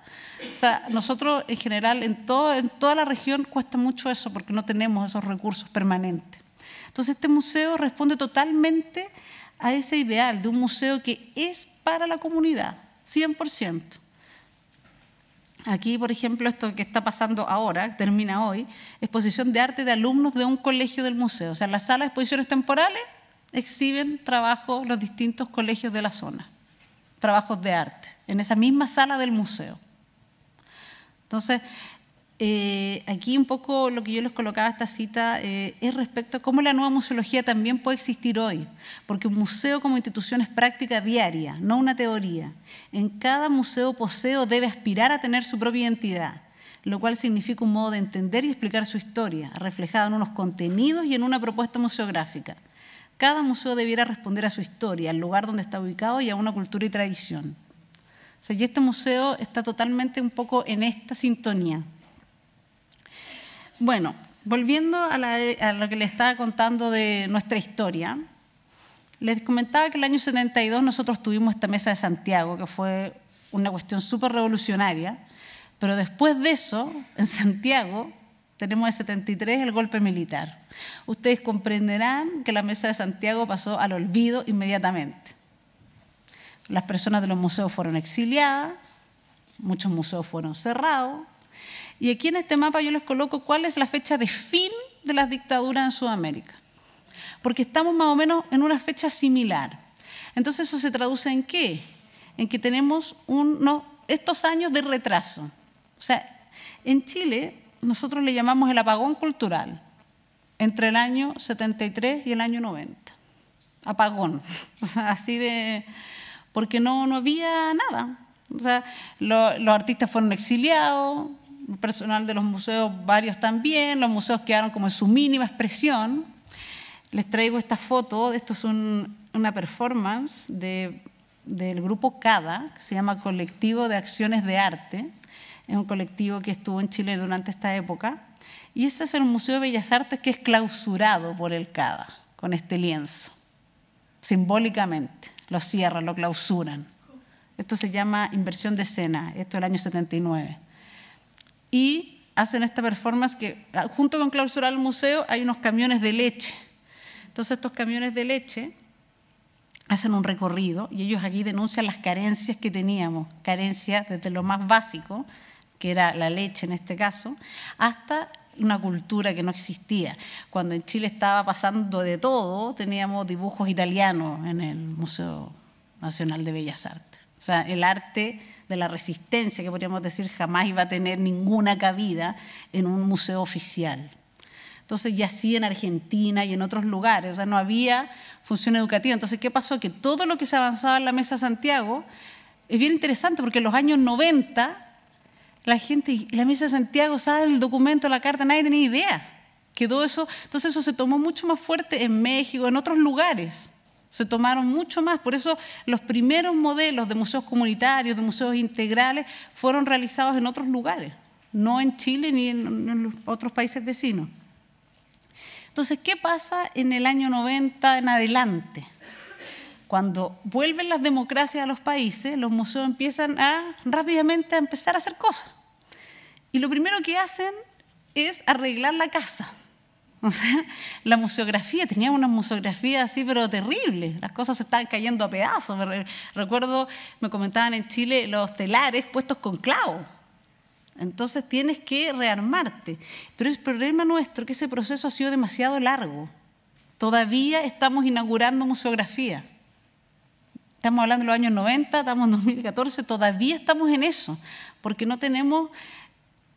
O sea, nosotros en general, en, todo, en toda la región cuesta mucho eso porque no tenemos esos recursos permanentes. Entonces, este museo responde totalmente a ese ideal de un museo que es para la comunidad, 100%. Aquí, por ejemplo, esto que está pasando ahora, termina hoy, exposición de arte de alumnos de un colegio del museo. O sea, en la sala de exposiciones temporales exhiben trabajos los distintos colegios de la zona, trabajos de arte, en esa misma sala del museo. Entonces, eh, aquí un poco lo que yo les colocaba esta cita eh, es respecto a cómo la nueva museología también puede existir hoy, porque un museo como institución es práctica diaria, no una teoría. En cada museo poseo debe aspirar a tener su propia identidad, lo cual significa un modo de entender y explicar su historia, reflejada en unos contenidos y en una propuesta museográfica. Cada museo debiera responder a su historia, al lugar donde está ubicado y a una cultura y tradición. O sea, y este museo está totalmente un poco en esta sintonía. Bueno, volviendo a, lo que le estaba contando de nuestra historia, les comentaba que el año 72 nosotros tuvimos esta mesa de Santiago, que fue una cuestión súper revolucionaria, pero después de eso, en Santiago, tenemos el 73 el golpe militar. Ustedes comprenderán que la mesa de Santiago pasó al olvido inmediatamente. Las personas de los museos fueron exiliadas, muchos museos fueron cerrados, y aquí en este mapa yo les coloco cuál es la fecha de fin de las dictaduras en Sudamérica, porque estamos más o menos en una fecha similar. Entonces eso se traduce en qué? En que tenemos un, estos años de retraso. O sea, en Chile nosotros le llamamos el apagón cultural entre el año 73 y el año 90. Apagón, o sea, así de... porque no, había nada. O sea, los artistas fueron exiliados, personal de los museos, varios también, los museos quedaron como en su mínima expresión. Les traigo esta foto, esto es una performance del grupo CADA, que se llama Colectivo de Acciones de Arte, es un colectivo que estuvo en Chile durante esta época, y ese es el Museo de Bellas Artes que es clausurado por el CADA, con este lienzo, simbólicamente, lo cierran, lo clausuran. Esto se llama inversión de escena, esto es el año 79 y hacen esta performance que ah, junto con clausurar el museo hay unos camiones de leche. Entonces estos camiones de leche hacen un recorrido y ellos aquí denuncian las carencias que teníamos, carencias desde lo más básico, que era la leche en este caso, hasta una cultura que no existía. Cuando en Chile estaba pasando de todo, teníamos dibujos italianos en el Museo Nacional de Bellas Artes. O sea, el arte de la resistencia, que podríamos decir jamás iba a tener ninguna cabida en un museo oficial. Entonces, y así en Argentina y en otros lugares, o sea, no había función educativa. Entonces, ¿qué pasó? Que todo lo que se avanzaba en la Mesa Santiago es bien interesante porque en los años 90 la gente, la Mesa Santiago, sabe el documento, la carta, nadie tenía idea. Quedó eso, entonces eso se tomó mucho más fuerte en México, en otros lugares se tomaron mucho más. Por eso los primeros modelos de museos comunitarios, de museos integrales, fueron realizados en otros lugares, no en Chile ni en, otros países vecinos. Entonces, ¿qué pasa en el año 90 en adelante? Cuando vuelven las democracias a los países, los museos empiezan a rápidamente a empezar a hacer cosas. Y lo primero que hacen es arreglar la casa O sea, la museografía, teníamos una museografía así, pero terrible. Las cosas se estaban cayendo a pedazos. Recuerdo, me comentaban en Chile, los telares puestos con clavos. Entonces tienes que rearmarte. Pero el problema nuestro que ese proceso ha sido demasiado largo. Todavía estamos inaugurando museografía. Estamos hablando de los años 90, estamos en 2014, todavía estamos en eso, porque no tenemos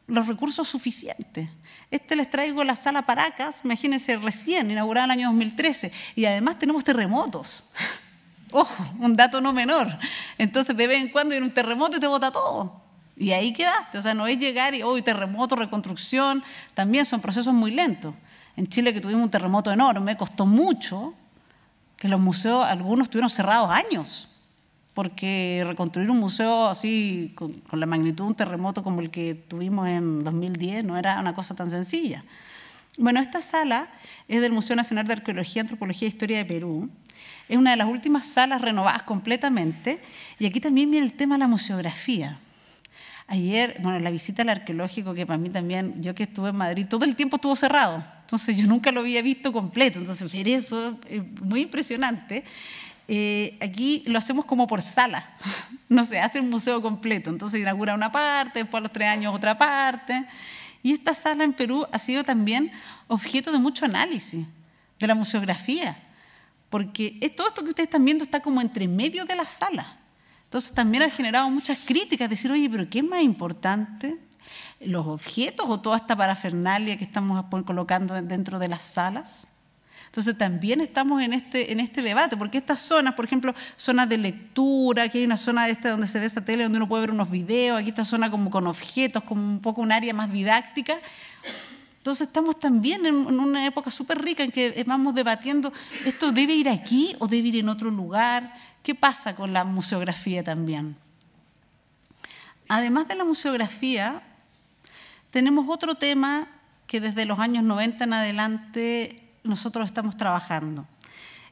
los recursos suficientes. Este les traigo la sala Paracas, imagínense, recién inaugurada en el año 2013. Y además tenemos terremotos. Ojo, un dato no menor. Entonces, de vez en cuando viene un terremoto y te bota todo. Y ahí quedaste. O sea, no es llegar y uy, terremoto, reconstrucción. También son procesos muy lentos. En Chile, que tuvimos un terremoto enorme, costó mucho que los museos, algunos estuvieron cerrados años porque reconstruir un museo así, con, la magnitud de un terremoto como el que tuvimos en 2010, no era una cosa tan sencilla. Bueno, esta sala es del Museo Nacional de Arqueología, Antropología e Historia de Perú. Es una de las últimas salas renovadas completamente. Y aquí también viene el tema de la museografía. Ayer, bueno, la visita al arqueológico, que para mí también, yo que estuve en Madrid, todo el tiempo estuvo cerrado. Entonces yo nunca lo había visto completo. Entonces ver eso es muy impresionante. Eh, aquí lo hacemos como por sala, no se hace un museo completo, entonces inaugura una parte, después a los tres años otra parte. Y esta sala en Perú ha sido también objeto de mucho análisis de la museografía, porque todo esto que ustedes están viendo está como entre medio de la sala. Entonces también ha generado muchas críticas, decir, oye, pero ¿qué es más importante? ¿Los objetos o toda esta parafernalia que estamos colocando dentro de las salas? Entonces también estamos en este, en este debate, porque estas zonas, por ejemplo, zonas de lectura, aquí hay una zona de esta donde se ve esta tele, donde uno puede ver unos videos, aquí esta zona como con objetos, como un poco un área más didáctica. Entonces estamos también en, en una época súper rica en que vamos debatiendo, ¿esto debe ir aquí o debe ir en otro lugar? ¿Qué pasa con la museografía también? Además de la museografía, tenemos otro tema que desde los años 90 en adelante nosotros estamos trabajando.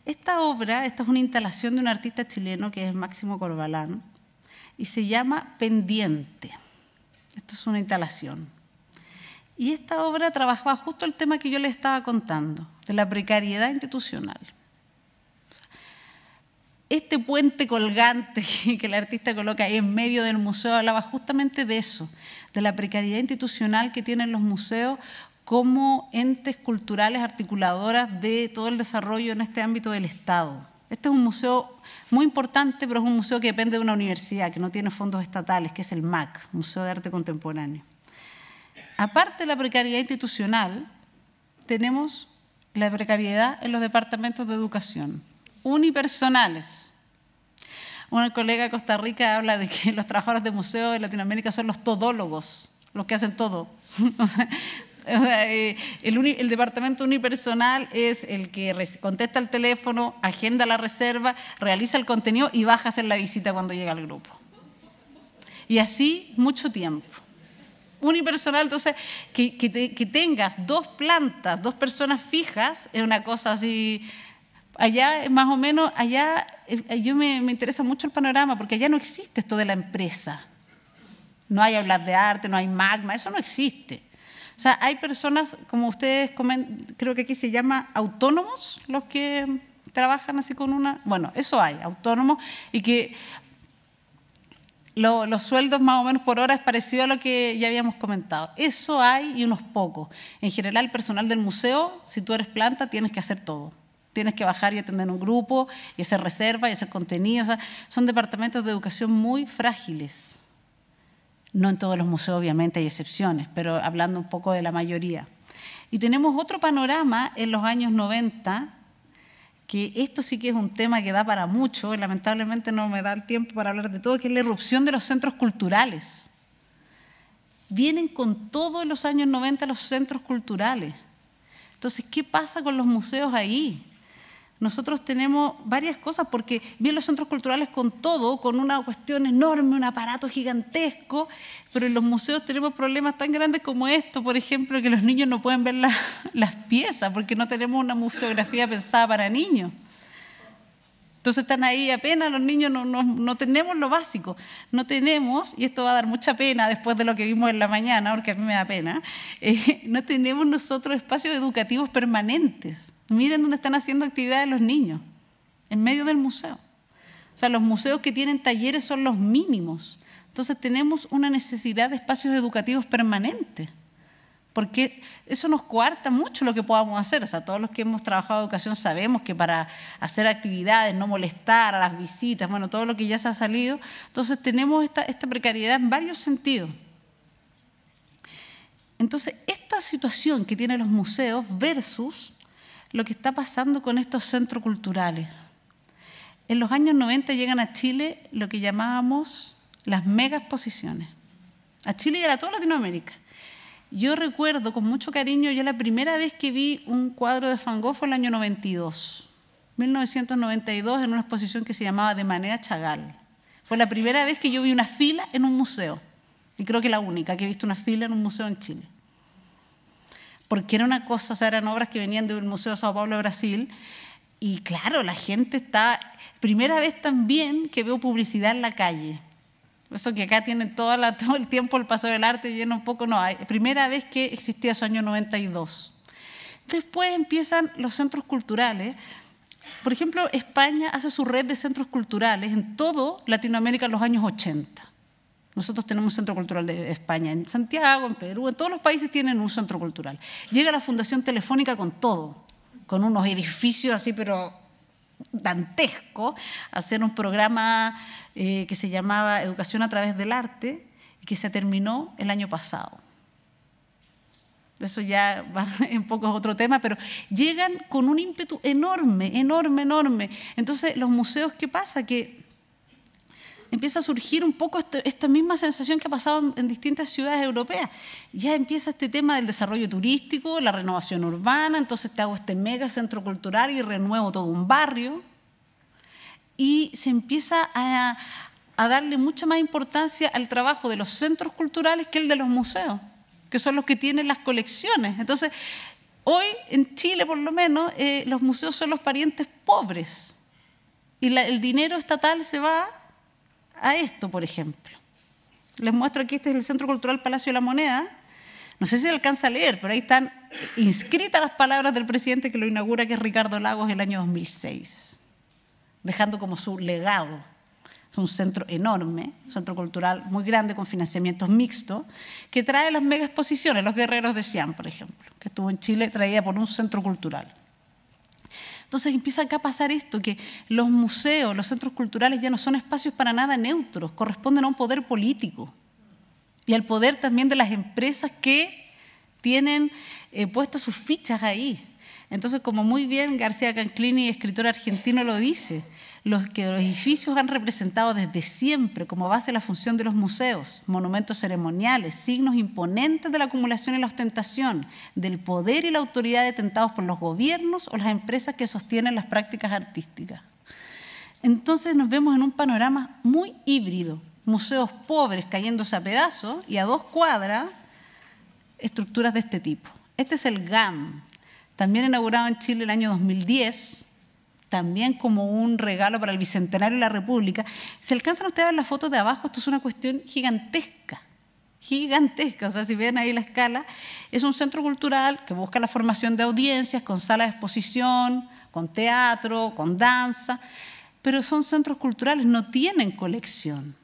Esta obra, esta es una instalación de un artista chileno que es Máximo Corbalán y se llama Pendiente. Esto es una instalación. Y esta obra trabajaba justo el tema que yo le estaba contando, de la precariedad institucional. Este puente colgante que el artista coloca ahí en medio del museo hablaba justamente de eso, de la precariedad institucional que tienen los museos como entes culturales articuladoras de todo el desarrollo en este ámbito del Estado. Este es un museo muy importante, pero es un museo que depende de una universidad, que no tiene fondos estatales, que es el MAC, Museo de Arte Contemporáneo. Aparte de la precariedad institucional, tenemos la precariedad en los departamentos de educación, unipersonales. Una colega de Costa Rica habla de que los trabajadores de museos de Latinoamérica son los todólogos, los que hacen todo. Eh, el, el, departamento unipersonal es el que contesta el teléfono, agenda la reserva, realiza el contenido y baja a hacer la visita cuando llega al grupo. Y así mucho tiempo. Unipersonal, entonces, que, tengas dos plantas, dos personas fijas, es una cosa así allá más o menos, allá eh, yo me, me, interesa mucho el panorama, porque allá no existe esto de la empresa. No hay hablar de arte, no hay magma, eso no existe. O sea, hay personas, como ustedes comentan, creo que aquí se llama autónomos, los que trabajan así con una... Bueno, eso hay, autónomos, y que los sueldos más o menos por hora es parecido a lo que ya habíamos comentado. Eso hay y unos pocos. En general, el personal del museo, si tú eres planta, tienes que hacer todo. Tienes que bajar y atender un grupo, y hacer reserva, y hacer contenido. O sea, son departamentos de educación muy frágiles. No en todos los museos, obviamente, hay excepciones, pero hablando un poco de la mayoría. Y tenemos otro panorama en los años 90, que esto sí que es un tema que da para mucho, lamentablemente no me da el tiempo para hablar de todo, que es la erupción de los centros culturales. Vienen con todos los años 90 los centros culturales. Entonces, ¿qué pasa con los museos ahí? nosotros tenemos varias cosas, porque bien los centros culturales con todo, con una cuestión enorme, un aparato gigantesco, pero en los museos tenemos problemas tan grandes como esto, por ejemplo, que los niños no pueden ver las piezas porque no tenemos una museografía pensada para niños. Entonces están ahí apenas, los niños no, no, tenemos lo básico, no tenemos, y esto va a dar mucha pena después de lo que vimos en la mañana, porque a mí me da pena, eh, no tenemos nosotros espacios educativos permanentes. Miren dónde están haciendo actividades los niños, en medio del museo. O sea, los museos que tienen talleres son los mínimos. Entonces tenemos una necesidad de espacios educativos permanentes porque eso nos cuarta mucho lo que podamos hacer. O sea, todos los que hemos trabajado en educación sabemos que para hacer actividades, no molestar a las visitas, bueno, todo lo que ya se ha salido, entonces tenemos esta, esta precariedad en varios sentidos. Entonces, esta situación que tienen los museos versus lo que está pasando con estos centros culturales. En los años 90 llegan a Chile lo que llamábamos las mega exposiciones. A Chile y a toda Latinoamérica yo recuerdo con mucho cariño, yo la primera vez que vi un cuadro de Fangó Gogh fue el año 92, 1992, en una exposición que se llamaba De manera Chagall. Fue la primera vez que yo vi una fila en un museo, y creo que la única que he visto una fila en un museo en Chile. Porque era una cosa, o sea, eran obras que venían del Museo de Sao Paulo, Brasil, y claro, la gente está, primera vez también que veo publicidad en la calle. Eso que acá tienen todo el tiempo el paso del Arte lleno un poco, no, hay, primera vez que existía su año 92. Después empiezan los centros culturales. Por ejemplo, España hace su red de centros culturales en todo Latinoamérica en los años 80. Nosotros tenemos un centro cultural de España, en Santiago, en Perú, en todos los países tienen un centro cultural. Llega la Fundación Telefónica con todo, con unos edificios así, pero dantesco, hacer un programa eh, que se llamaba Educación a través del arte y que se terminó el año pasado. Eso ya va en poco otro tema, pero llegan con un ímpetu enorme, enorme, enorme. Entonces, los museos, ¿qué pasa? Que empieza a surgir un poco este, esta misma sensación que ha pasado en, en, distintas ciudades europeas. Ya empieza este tema del desarrollo turístico, la renovación urbana, entonces te hago este mega centro cultural y renuevo todo un barrio y se empieza a, darle mucha más importancia al trabajo de los centros culturales que el de los museos, que son los que tienen las colecciones. Entonces, hoy en Chile por lo menos, eh, los museos son los parientes pobres y el dinero estatal se va a esto, por ejemplo. Les muestro aquí, este es el Centro Cultural Palacio de la Moneda. No sé si alcanza a leer, pero ahí están inscritas las palabras del presidente que lo inaugura, que es Ricardo Lagos, el año 2006 dejando como su legado. Es un centro enorme, un centro cultural muy grande con financiamientos mixtos, que trae las mega exposiciones, los guerreros de Siam, por ejemplo, que estuvo en Chile traída por un centro cultural. Entonces empieza acá a pasar esto, que los museos, los centros culturales ya no son espacios para nada neutros, corresponden a un poder político y al poder también de las empresas que tienen eh, puestas sus fichas ahí. Entonces, como muy bien García Canclini, escritor argentino, lo dice, los que los edificios han representado desde siempre como base la función de los museos, monumentos ceremoniales, signos imponentes de la acumulación y la ostentación, del poder y la autoridad detentados por los gobiernos o las empresas que sostienen las prácticas artísticas. Entonces nos vemos en un panorama muy híbrido, museos pobres cayéndose a pedazos y a dos cuadras estructuras de este tipo. Este es el GAM, también inaugurado en Chile el año 2010, también como un regalo para el Bicentenario de la República. Si alcanzan ustedes a ver las fotos de abajo, esto es una cuestión gigantesca, gigantesca. O sea, si ven ahí la escala, es un centro cultural que busca la formación de audiencias con sala de exposición, con teatro, con danza, pero son centros culturales, no tienen colección.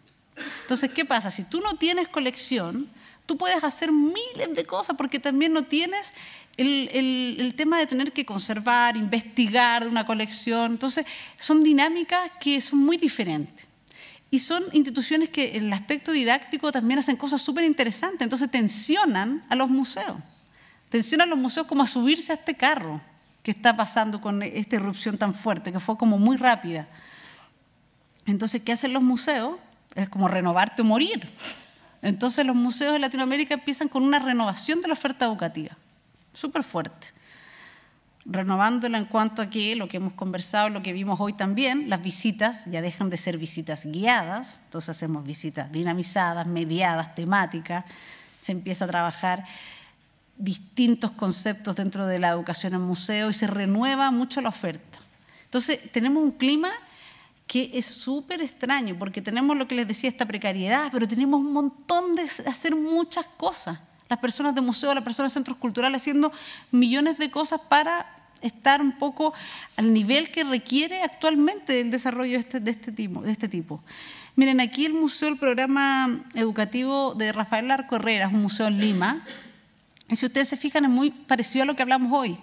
Entonces, ¿qué pasa? Si tú no tienes colección, tú puedes hacer miles de cosas porque también no tienes el, tema de tener que conservar, investigar de una colección. Entonces, son dinámicas que son muy diferentes. Y son instituciones que en el aspecto didáctico también hacen cosas súper interesantes. Entonces, tensionan a los museos. Tensionan a los museos como a subirse a este carro que está pasando con esta irrupción tan fuerte, que fue como muy rápida. Entonces, ¿qué hacen los museos? Es como renovarte o morir. Entonces, los museos de Latinoamérica empiezan con una renovación de la oferta educativa súper fuerte. Renovándola en cuanto a que lo que hemos conversado, lo que vimos hoy también, las visitas ya dejan de ser visitas guiadas, entonces hacemos visitas dinamizadas, mediadas, temáticas, se empieza a trabajar distintos conceptos dentro de la educación en museo y se renueva mucho la oferta. Entonces, tenemos un clima que es súper extraño, porque tenemos lo que les decía, esta precariedad, pero tenemos un montón de hacer muchas cosas las personas de museos, las personas de centros culturales, haciendo millones de cosas para estar un poco al nivel que requiere actualmente el desarrollo de este, este, este tipo, Miren, aquí el museo, el programa educativo de Rafael Larco Herrera, un museo en Lima, y si ustedes se fijan es muy parecido a lo que hablamos hoy.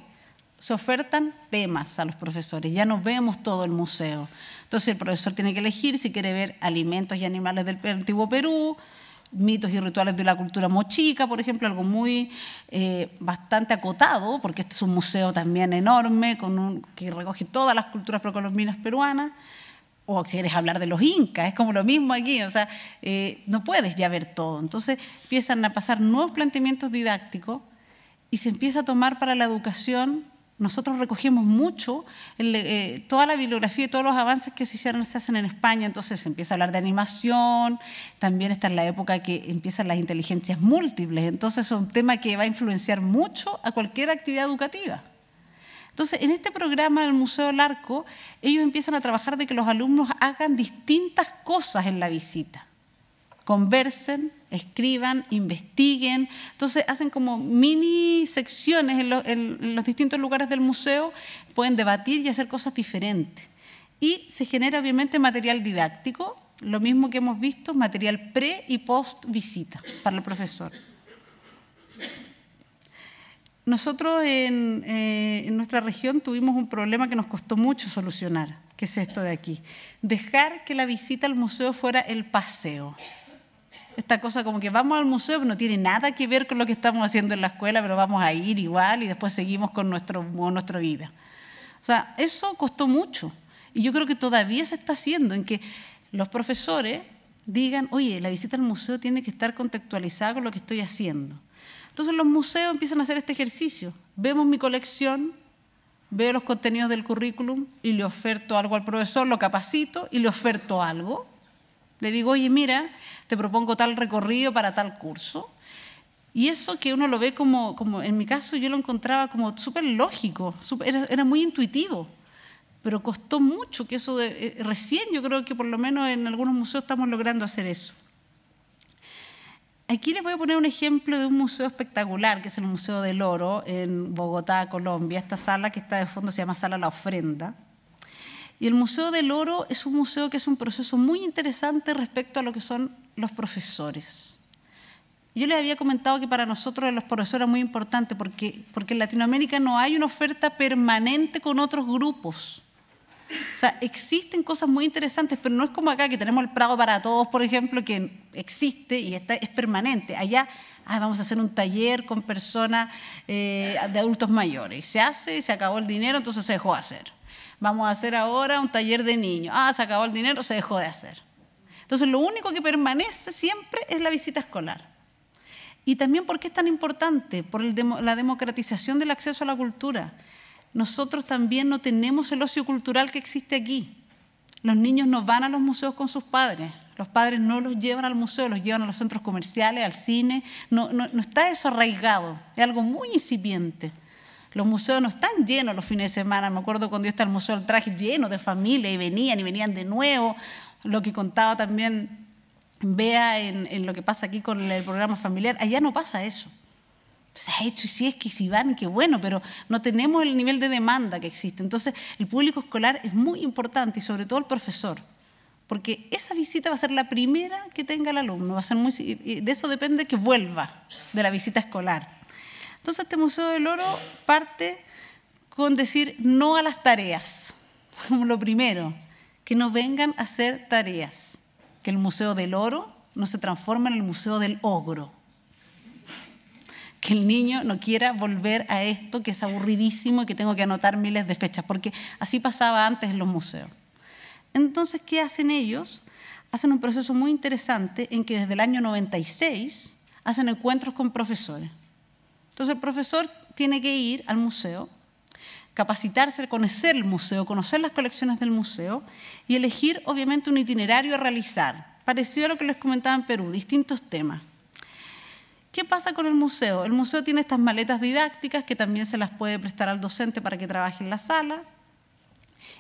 Se ofertan temas a los profesores, ya no vemos todo el museo. Entonces el profesor tiene que elegir si quiere ver alimentos y animales del antiguo Perú, mitos y rituales de la cultura mochica, por ejemplo, algo muy eh, bastante acotado, porque este es un museo también enorme que recoge todas las culturas precolombinas peruanas. O si quieres hablar de los incas, es como lo mismo aquí, o sea, eh, no puedes ya ver todo. Entonces empiezan a pasar nuevos planteamientos didácticos y se empieza a tomar para la educación nosotros recogimos mucho, eh, toda la bibliografía y todos los avances que se hicieron se hacen en España, entonces se empieza a hablar de animación, también está en la época que empiezan las inteligencias múltiples, entonces es un tema que va a influenciar mucho a cualquier actividad educativa. Entonces, en este programa del Museo del Arco, ellos empiezan a trabajar de que los alumnos hagan distintas cosas en la visita conversen, escriban, investiguen. Entonces hacen como mini secciones en, los distintos lugares del museo, pueden debatir y hacer cosas diferentes. Y se genera obviamente material didáctico, lo mismo que hemos visto, material pre y post visita para el profesor. Nosotros en eh, nuestra región tuvimos un problema que nos costó mucho solucionar, que es esto de aquí, dejar que la visita al museo fuera el paseo esta cosa como que vamos al museo, no tiene nada que ver con lo que estamos haciendo en la escuela, pero vamos a ir igual y después seguimos con nuestro, con nuestra vida. O sea, eso costó mucho. Y yo creo que todavía se está haciendo en que los profesores digan, oye, la visita al museo tiene que estar contextualizada con lo que estoy haciendo. Entonces los museos empiezan a hacer este ejercicio. Vemos mi colección, veo los contenidos del currículum y le oferto algo al profesor, lo capacito y le oferto algo le digo, oye, mira, te propongo tal recorrido para tal curso. Y eso que uno lo ve como, como en mi caso yo lo encontraba como súper lógico, era, muy intuitivo, pero costó mucho que eso, eh, recién yo creo que por lo menos en algunos museos estamos logrando hacer eso. Aquí les voy a poner un ejemplo de un museo espectacular, que es el Museo del Oro en Bogotá, Colombia. Esta sala que está de fondo se llama Sala La Ofrenda. Y el Museo del Oro es un museo que es un proceso muy interesante respecto a lo que son los profesores. Yo les había comentado que para nosotros los profesores es muy importante porque, en Latinoamérica no hay una oferta permanente con otros grupos. O sea, existen cosas muy interesantes, pero no es como acá que tenemos el Prado para Todos, por ejemplo, que existe y es permanente. Allá ah, vamos a hacer un taller con personas eh, de adultos mayores. Se hace, se acabó el dinero, entonces se dejó hacer. Vamos a hacer ahora un taller de niños. Ah, se acabó el dinero, se dejó de hacer. Entonces, lo único que permanece siempre es la visita escolar. Y también, ¿por qué es tan importante? Por la democratización del acceso a la cultura. Nosotros también no tenemos el ocio cultural que existe aquí. Los niños no van a los museos con sus padres. Los padres no los llevan al museo, los llevan a los centros comerciales, al cine. No, no, no está eso arraigado. Es algo muy incipiente. Los museos no están llenos los fines de semana. Me acuerdo cuando yo estaba en el Museo del Traje lleno de familia y venían y venían de nuevo. Lo que contaba también Vea en, lo que pasa aquí con el programa familiar. Allá no pasa eso. Se ha hecho y si es que si van, qué bueno, pero no tenemos el nivel de demanda que existe. Entonces, el público escolar es muy importante y sobre todo el profesor porque esa visita va a ser la primera que tenga el alumno, va a ser muy, de eso depende que vuelva de la visita escolar. Entonces este Museo del Oro parte con decir no a las tareas, como lo primero, que no vengan a hacer tareas, que el Museo del Oro no se transforme en el Museo del Ogro, que el niño no quiera volver a esto que es aburridísimo y que tengo que anotar miles de fechas, porque así pasaba antes en los museos. Entonces, ¿qué hacen ellos? Hacen un proceso muy interesante en que desde el año 96 hacen encuentros con profesores. Entonces el profesor tiene que ir al museo, capacitarse, conocer el museo, conocer las colecciones del museo y elegir obviamente un itinerario a realizar, parecido a lo que les comentaba en Perú, distintos temas. ¿Qué pasa con el museo? El museo tiene estas maletas didácticas que también se las puede prestar al docente para que trabaje en la sala.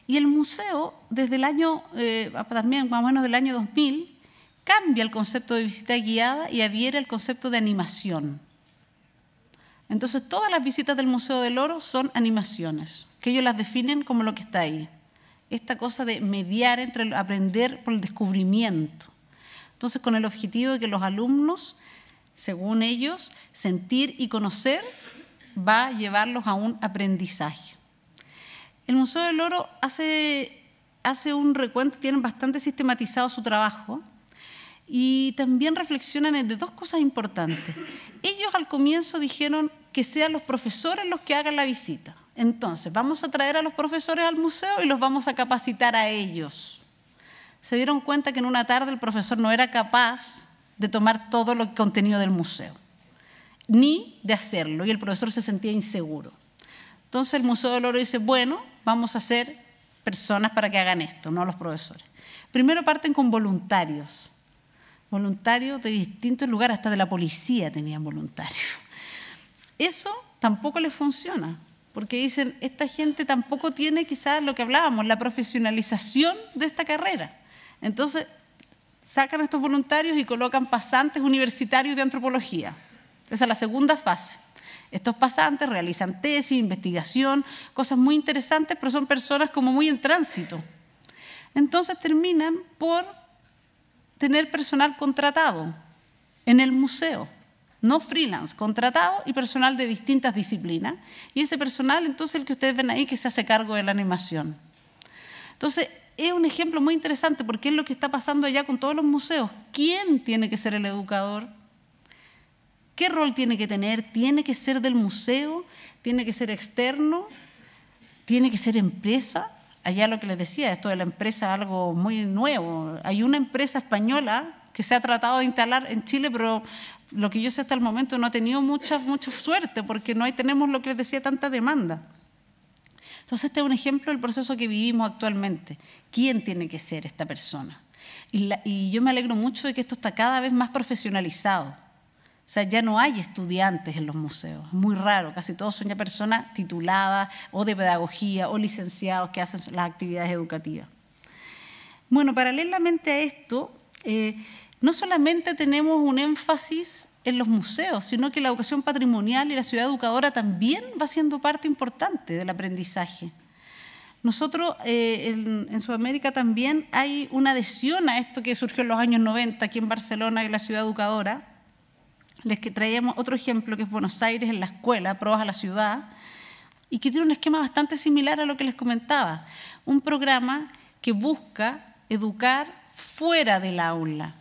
Y el museo, desde el año, eh, también más o menos del año 2000, cambia el concepto de visita guiada y adhiere al concepto de animación. Entonces todas las visitas del Museo del Oro son animaciones, que ellos las definen como lo que está ahí. Esta cosa de mediar entre el aprender por el descubrimiento. Entonces con el objetivo de que los alumnos, según ellos, sentir y conocer va a llevarlos a un aprendizaje. El Museo del Oro hace, hace un recuento, tienen bastante sistematizado su trabajo y también reflexionan de dos cosas importantes. Ellos al comienzo dijeron que sean los profesores los que hagan la visita. Entonces, vamos a traer a los profesores al museo y los vamos a capacitar a ellos. Se dieron cuenta que en una tarde el profesor no era capaz de tomar todo el contenido del museo, ni de hacerlo, y el profesor se sentía inseguro. Entonces el Museo del Oro dice, bueno, vamos a hacer personas para que hagan esto, no los profesores. Primero parten con voluntarios, voluntarios de distintos lugares, hasta de la policía tenían voluntarios. Eso tampoco les funciona, porque dicen, esta gente tampoco tiene quizás lo que hablábamos, la profesionalización de esta carrera. Entonces, sacan a estos voluntarios y colocan pasantes universitarios de antropología. Esa es la segunda fase. Estos pasantes realizan tesis, investigación, cosas muy interesantes, pero son personas como muy en tránsito. Entonces terminan por tener personal contratado en el museo, no freelance, contratado y personal de distintas disciplinas. Y ese personal, entonces, el que ustedes ven ahí, que se hace cargo de la animación. Entonces, es un ejemplo muy interesante porque es lo que está pasando allá con todos los museos. ¿Quién tiene que ser el educador? ¿Qué rol tiene que tener? ¿Tiene que ser del museo? ¿Tiene que ser externo? ¿Tiene que ser empresa? allá lo que les decía, esto de la empresa es algo muy nuevo. Hay una empresa española que se ha tratado de instalar en Chile, pero lo que yo sé hasta el momento no ha tenido mucha, mucha suerte porque no hay, tenemos lo que les decía, tanta demanda. Entonces, este es un ejemplo del proceso que vivimos actualmente. ¿Quién tiene que ser esta persona? y yo me alegro mucho de que esto está cada vez más profesionalizado. O sea, ya no hay estudiantes en los museos, es muy raro, casi todos son ya personas tituladas o de pedagogía o licenciados que hacen las actividades educativas. Bueno, paralelamente a esto, eh, no solamente tenemos un énfasis en los museos, sino que la educación patrimonial y la ciudad educadora también va siendo parte importante del aprendizaje. Nosotros eh, en, Sudamérica también hay una adhesión a esto que surgió en los años 90 aquí en Barcelona y la ciudad educadora, les que traíamos otro ejemplo que es Buenos Aires en la escuela, pruebas a la ciudad, y que tiene un esquema bastante similar a lo que les comentaba. Un programa que busca educar fuera del aula,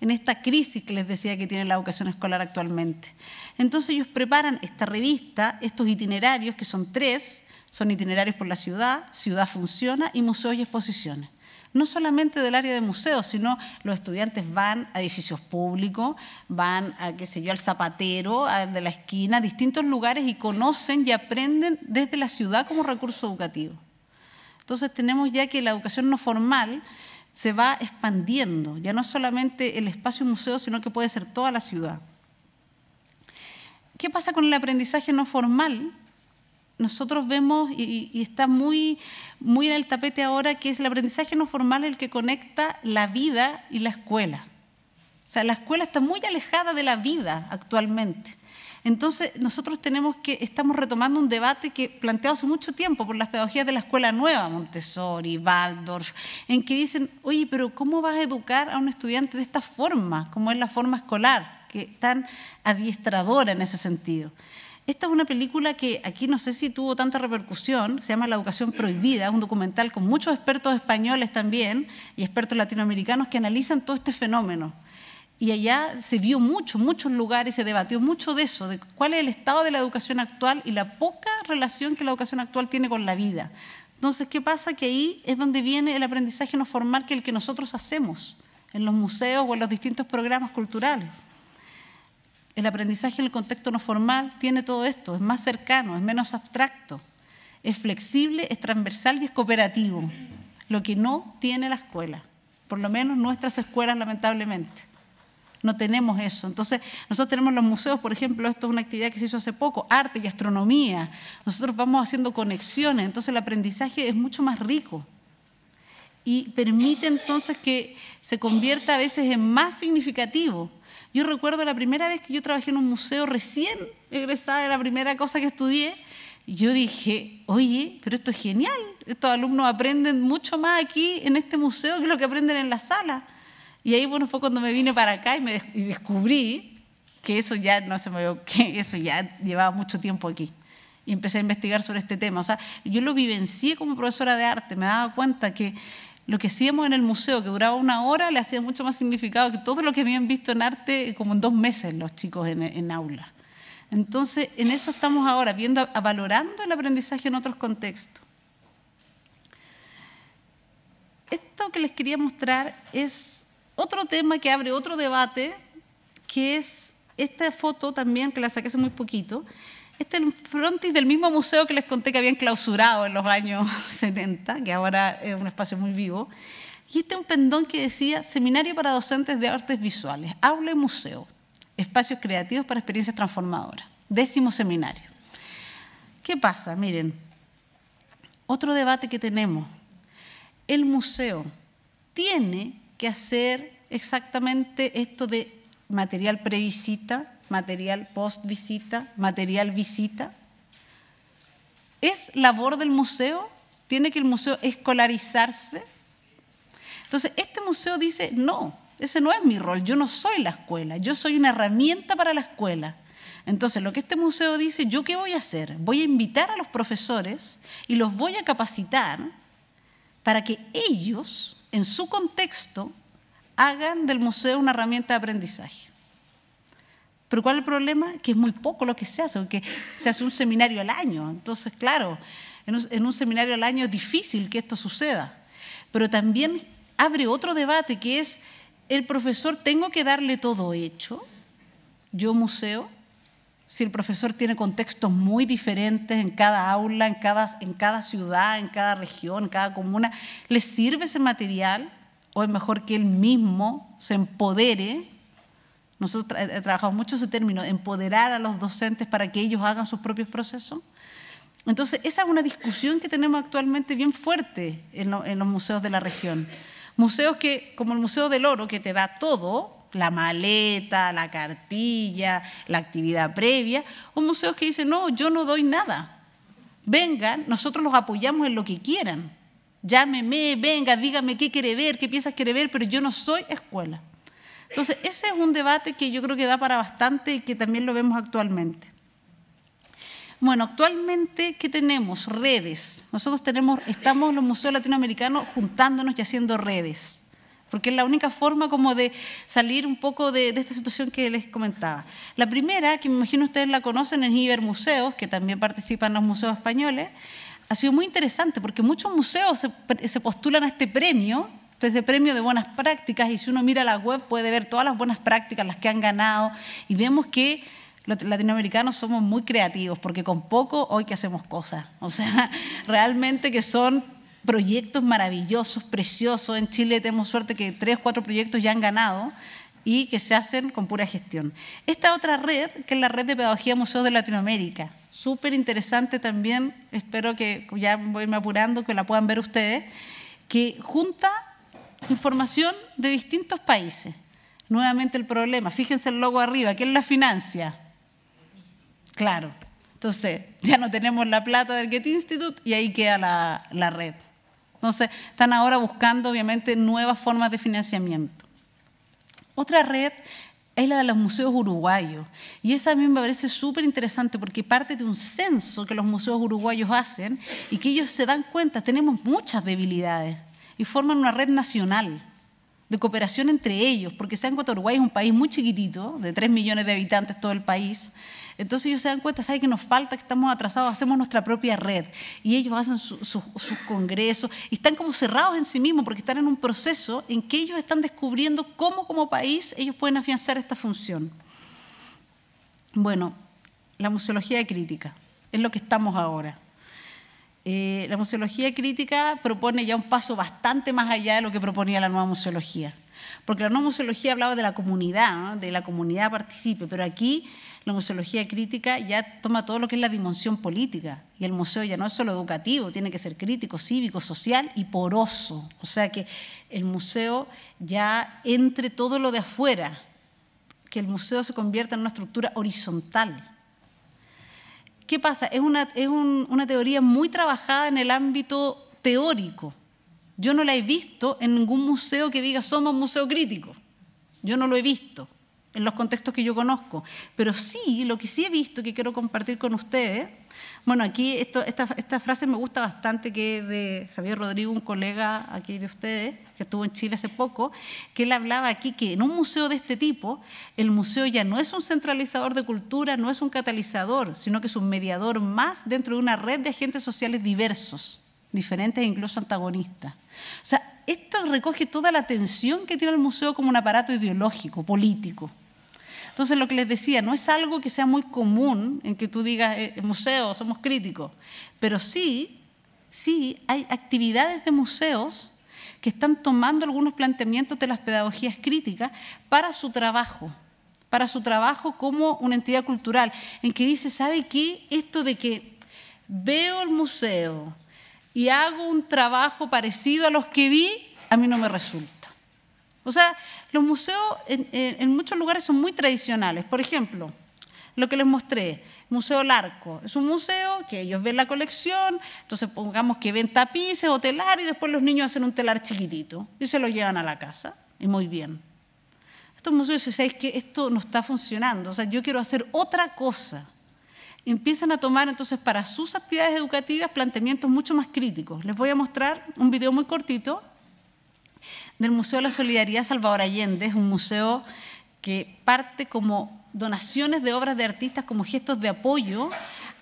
en esta crisis que les decía que tiene la educación escolar actualmente. Entonces ellos preparan esta revista, estos itinerarios, que son tres, son itinerarios por la ciudad, ciudad funciona y museos y exposiciones no solamente del área de museos, sino los estudiantes van a edificios públicos, van a, qué sé yo, al zapatero, al de la esquina, a distintos lugares y conocen y aprenden desde la ciudad como recurso educativo. Entonces tenemos ya que la educación no formal se va expandiendo, ya no solamente el espacio museo, sino que puede ser toda la ciudad. ¿Qué pasa con el aprendizaje no formal? nosotros vemos, y, está muy, muy en el tapete ahora, que es el aprendizaje no formal el que conecta la vida y la escuela. O sea, la escuela está muy alejada de la vida actualmente. Entonces, nosotros tenemos que, estamos retomando un debate que planteado hace mucho tiempo por las pedagogías de la escuela nueva, Montessori, Waldorf, en que dicen, oye, pero ¿cómo vas a educar a un estudiante de esta forma, como es la forma escolar, que es tan adiestradora en ese sentido? Esta es una película que aquí no sé si tuvo tanta repercusión, se llama La educación prohibida, un documental con muchos expertos españoles también y expertos latinoamericanos que analizan todo este fenómeno. Y allá se vio mucho, muchos lugares, se debatió mucho de eso, de cuál es el estado de la educación actual y la poca relación que la educación actual tiene con la vida. Entonces, ¿qué pasa? Que ahí es donde viene el aprendizaje no formal que el que nosotros hacemos en los museos o en los distintos programas culturales. El aprendizaje en el contexto no formal tiene todo esto, es más cercano, es menos abstracto, es flexible, es transversal y es cooperativo, lo que no tiene la escuela, por lo menos nuestras escuelas lamentablemente. No tenemos eso. Entonces, nosotros tenemos los museos, por ejemplo, esto es una actividad que se hizo hace poco, arte y astronomía. Nosotros vamos haciendo conexiones, entonces el aprendizaje es mucho más rico y permite entonces que se convierta a veces en más significativo yo recuerdo la primera vez que yo trabajé en un museo recién egresada de la primera cosa que estudié, yo dije, oye, pero esto es genial, estos alumnos aprenden mucho más aquí en este museo que lo que aprenden en la sala. Y ahí bueno, fue cuando me vine para acá y, me, descubrí que eso ya no se me que eso ya llevaba mucho tiempo aquí. Y empecé a investigar sobre este tema. O sea, yo lo vivencié como profesora de arte, me daba cuenta que lo que hacíamos en el museo, que duraba una hora, le hacía mucho más significado que todo lo que habían visto en arte como en dos meses los chicos en, aula. Entonces, en eso estamos ahora, viendo, valorando el aprendizaje en otros contextos. Esto que les quería mostrar es otro tema que abre otro debate, que es esta foto también, que la saqué hace muy poquito, este es el frontis del mismo museo que les conté que habían clausurado en los años 70, que ahora es un espacio muy vivo. Y este es un pendón que decía Seminario para Docentes de Artes Visuales, Aula Museo, Espacios Creativos para Experiencias Transformadoras, décimo seminario. ¿Qué pasa? Miren, otro debate que tenemos. El museo tiene que hacer exactamente esto de material previsita, material post visita, material visita. ¿Es labor del museo? ¿Tiene que el museo escolarizarse? Entonces, este museo dice, no, ese no es mi rol, yo no soy la escuela, yo soy una herramienta para la escuela. Entonces, lo que este museo dice, ¿yo qué voy a hacer? Voy a invitar a los profesores y los voy a capacitar para que ellos, en su contexto, hagan del museo una herramienta de aprendizaje. Pero ¿cuál es el problema? Que es muy poco lo que se hace, porque se hace un seminario al año. Entonces, claro, en un, seminario al año es difícil que esto suceda. Pero también abre otro debate que es, el profesor, ¿tengo que darle todo hecho? Yo museo, si el profesor tiene contextos muy diferentes en cada aula, en cada ciudad, en cada región, en cada comuna, ¿le sirve ese material? ¿O es mejor que él mismo se empodere nosotros eh, trabajamos mucho ese término, empoderar a los docentes para que ellos hagan sus propios procesos. Entonces, esa es una discusión que tenemos actualmente bien fuerte en, en, los museos de la región. Museos que, como el Museo del Oro, que te da todo, la maleta, la cartilla, la actividad previa, o museos que dicen, no, yo no doy nada. Vengan, nosotros los apoyamos en lo que quieran. Llámeme, venga, dígame qué quiere ver, qué piensas quiere ver, pero yo no soy escuela. Entonces, ese es un debate que yo creo que da para bastante y que también lo vemos actualmente. Bueno, actualmente, ¿qué tenemos? Redes. Nosotros tenemos, estamos los museos latinoamericanos juntándonos y haciendo redes, porque es la única forma como de salir un poco de, esta situación que les comentaba. La primera, que me imagino ustedes la conocen, es Ibermuseos, que también participan los museos españoles. Ha sido muy interesante porque muchos museos se postulan a este premio es pues, de premio de buenas prácticas y si uno mira la web puede ver todas las buenas prácticas, las que han ganado y vemos que los latinoamericanos somos muy creativos porque con poco hoy que hacemos cosas. O sea, realmente que son proyectos maravillosos, preciosos. En Chile tenemos suerte que tres, cuatro proyectos ya han ganado y que se hacen con pura gestión. Esta otra red, que es la red de pedagogía museos de Latinoamérica, súper interesante también, espero que ya voy me apurando, que la puedan ver ustedes, que junta información de distintos países. Nuevamente el problema, fíjense el logo arriba, es la financia? Claro, entonces ya no tenemos la plata del Getty Institute y ahí queda la, la red. Entonces están ahora buscando obviamente nuevas formas de financiamiento. Otra red es la de los museos uruguayos. Y esa a mí me parece súper interesante porque parte de un censo que los museos uruguayos hacen y que ellos se dan cuenta, tenemos muchas debilidades y forman una red nacional de cooperación entre ellos, porque se dan cuenta, Uruguay es un país muy chiquitito, de 3 millones de habitantes todo el país, entonces ellos se dan cuenta, ¿saben que nos falta, que estamos atrasados, hacemos nuestra propia red? Y ellos hacen sus congresos y están como cerrados en sí mismos porque están en un proceso en que ellos están descubriendo cómo como país ellos pueden afianzar esta función. Bueno, la museología de crítica es lo que estamos ahora. Eh, la museología crítica propone ya un paso bastante más allá de lo que proponía la nueva museología. Porque la nueva museología hablaba de la comunidad, de la comunidad participe, pero aquí la museología crítica ya toma todo lo que es la dimensión política y el museo ya no es solo educativo, tiene que ser crítico, cívico, social y poroso. O sea que el museo ya entre todo lo de afuera, que el museo se convierta en una estructura horizontal ¿qué pasa? Es, una, es una teoría muy trabajada en el ámbito teórico. Yo no la he visto en ningún museo que diga somos museo crítico. Yo no lo he visto en los contextos que yo conozco. Pero sí, lo que sí he visto que quiero compartir con ustedes, bueno, aquí esta, esta, frase me gusta bastante, que es de Javier Rodrigo, un colega aquí de ustedes, que estuvo en Chile hace poco, que él hablaba aquí que en un museo de este tipo, el museo ya no es un centralizador de cultura, no es un catalizador, sino que es un mediador más dentro de una red de agentes sociales diversos, diferentes e incluso antagonistas. O sea, esto recoge toda la tensión que tiene el museo como un aparato ideológico, político entonces, lo que les decía, no es algo que sea muy común en que tú digas, eh, eh, museo, somos críticos, pero sí, sí hay actividades de museos que están tomando algunos planteamientos de las pedagogías críticas para su trabajo para su trabajo como una entidad cultural, en que dice, ¿sabe qué? Esto de que veo el museo y hago un trabajo parecido a los que vi, a mí no me resulta. O sea, los museos en, muchos lugares son muy tradicionales. Por ejemplo, lo que les mostré, Museo Larco. Es un museo que ellos ven la colección, entonces pongamos que ven tapices o telar y después los niños hacen un telar chiquitito y se lo llevan a la casa. Y muy bien. Estos museos dicen, que Esto no está funcionando, o sea, yo quiero hacer otra cosa. Empiezan a tomar entonces para sus actividades educativas planteamientos mucho más críticos. Les voy a mostrar un video muy cortito del Museo de la Solidaridad Salvador Allende. Es un museo que parte como donaciones de obras de artistas como gestos de apoyo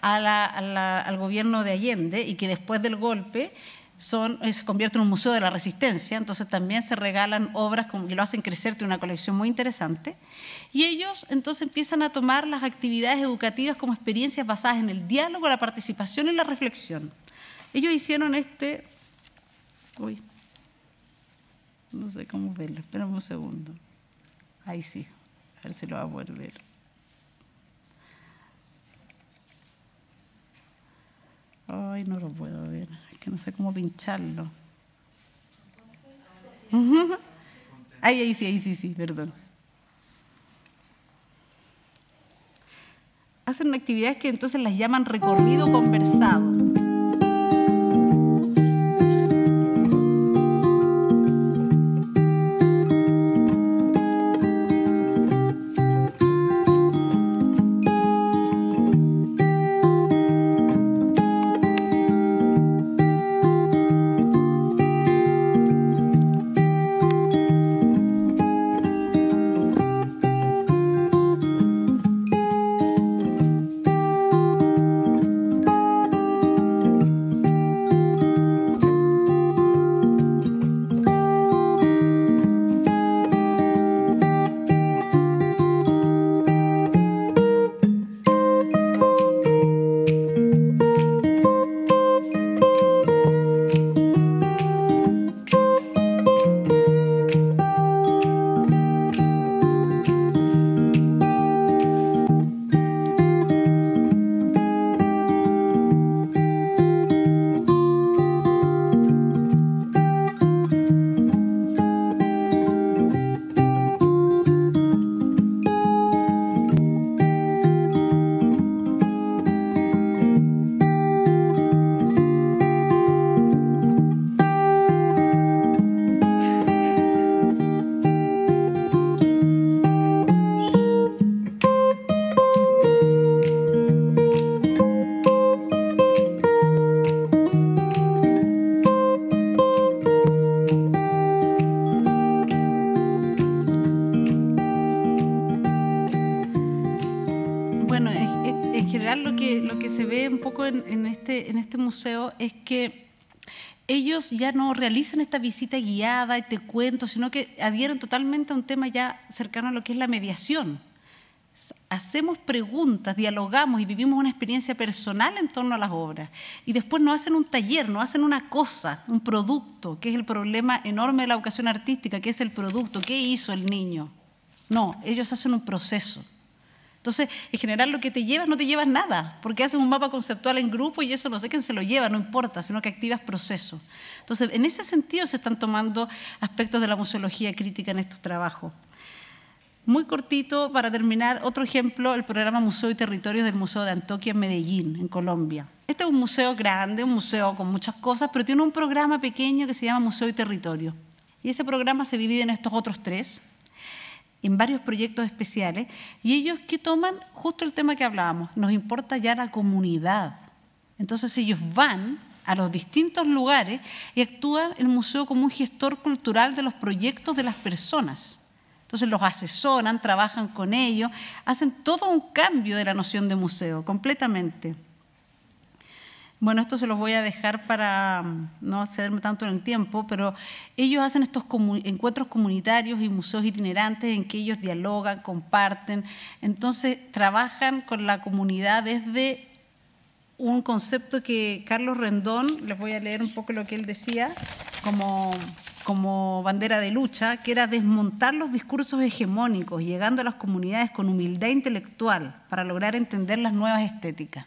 al gobierno de Allende y que después del golpe eh, se convierte en un museo de la resistencia, entonces también se regalan obras que lo hacen crecer, tiene una colección muy interesante, y ellos entonces empiezan a tomar las actividades educativas como experiencias basadas en el diálogo, la participación y la reflexión. Ellos hicieron este, no sé cómo verlo. Espérame un segundo. Ahí sí. A ver si lo va a volver Ay, no lo puedo ver. Es que no sé cómo pincharlo. ay ahí sí, ahí sí, sí, perdón. Hacen actividades que entonces las llaman recorrido conversado. museo es que ellos ya no realizan esta visita guiada y te cuento, sino que adhieren totalmente a un tema ya cercano a lo que es la mediación. Hacemos preguntas, dialogamos y vivimos una experiencia personal en torno a las obras. Y después no hacen un taller, no hacen una cosa, un producto, que es el problema enorme de la educación artística, que es el producto, qué hizo el niño. No, ellos hacen un proceso. Entonces, en general lo que te llevas no te llevas nada, porque haces un mapa conceptual en grupo y eso no sé quién se lo lleva, no importa, sino que activas procesos. Entonces, en ese sentido se están tomando aspectos de la museología crítica en estos trabajos. Muy cortito, para terminar, otro ejemplo, el programa Museo y Territorios del Museo de Antoquia en Medellín, en Colombia. Este es un museo grande, un museo con muchas cosas, pero tiene un programa pequeño que se llama Museo y Territorio. Y ese programa se divide en estos otros tres, en varios proyectos especiales, y ellos que toman justo el tema que hablábamos, nos importa ya la comunidad. Entonces ellos van a los distintos lugares y actúa el museo como un gestor cultural de los proyectos de las personas. Entonces los asesoran, trabajan con ellos, hacen todo un cambio de la noción de museo completamente. Bueno, esto se los voy a dejar para mm, no cederme tanto en el tiempo, pero ellos hacen estos encuentros comunitarios y museos itinerantes en que ellos dialogan, comparten, entonces trabajan con la comunidad desde un concepto que Carlos Rendón, les voy a leer un poco lo que él decía, como como bandera de lucha, que era desmontar los discursos hegemónicos, llegando a las comunidades con humildad intelectual para lograr entender las nuevas estéticas.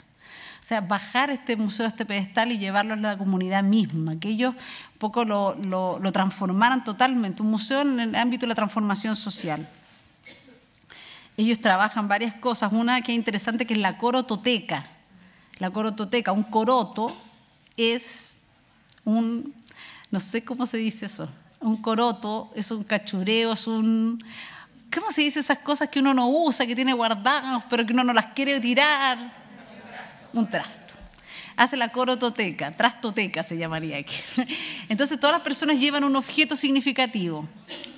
O sea, bajar este museo, este pedestal y llevarlo a la comunidad misma, que ellos un poco lo, transformaran totalmente, un museo en el ámbito de la transformación social. Ellos trabajan varias cosas, una que es interesante que es la corototeca. La corototeca, un coroto es un, no sé cómo se dice eso, un coroto, es un cachureo, es un... ¿Cómo se dice esas cosas que uno no usa, que tiene guardados, pero que uno no las quiere tirar? un trasto. Hace la corototeca, trastoteca se llamaría aquí. Entonces todas las personas llevan un objeto significativo.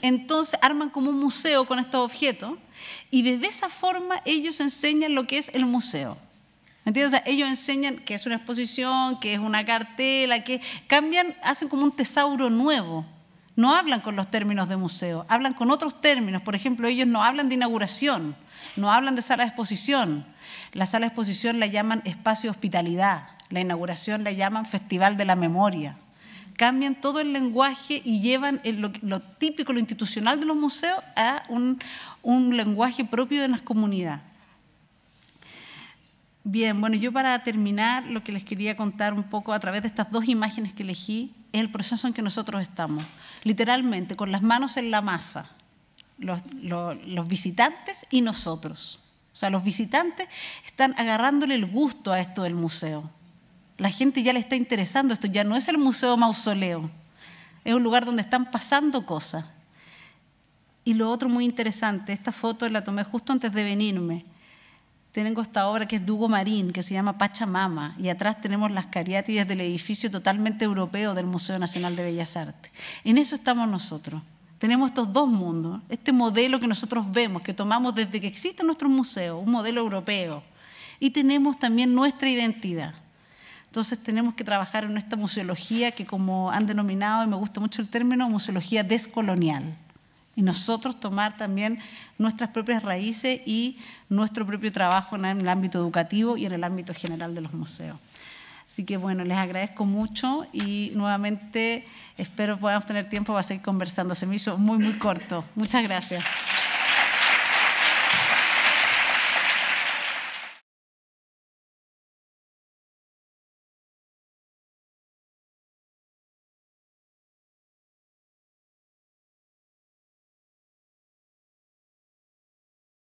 Entonces arman como un museo con estos objetos y de esa forma ellos enseñan lo que es el museo. entiendes? ellos enseñan que es una exposición, que es una cartela, que cambian, hacen como un tesauro nuevo no hablan con los términos de museo, hablan con otros términos. Por ejemplo, ellos no hablan de inauguración, no hablan de sala de exposición. La sala de exposición la llaman espacio de hospitalidad, la inauguración la llaman festival de la memoria. Cambian todo el lenguaje y llevan lo, típico, lo institucional de los museos a un lenguaje propio de las comunidades. Bien, bueno, yo para terminar lo que les quería contar un poco a través de estas dos imágenes que elegí, es el proceso en que nosotros estamos. Literalmente, con las manos en la masa, los, los visitantes y nosotros. O sea, los visitantes están agarrándole el gusto a esto del museo. La gente ya le está interesando esto, ya no es el museo mausoleo, es un lugar donde están pasando cosas. Y lo otro muy interesante, esta foto la tomé justo antes de venirme tengo esta obra que es Dugo Hugo Marín, que se llama Pachamama, y atrás tenemos las cariátides del edificio totalmente europeo del Museo Nacional de Bellas Artes. En eso estamos nosotros. Tenemos estos dos mundos, este modelo que nosotros vemos, que tomamos desde que existe nuestro museo, un modelo europeo, y tenemos también nuestra identidad. Entonces tenemos que trabajar en esta museología que como han denominado, y me gusta mucho el término, museología descolonial y nosotros tomar también nuestras propias raíces y nuestro propio trabajo en el ámbito educativo y en el ámbito general de los museos. Así que bueno, les agradezco mucho y nuevamente espero podamos tener tiempo para seguir conversando. Se me hizo muy, muy corto. Muchas gracias.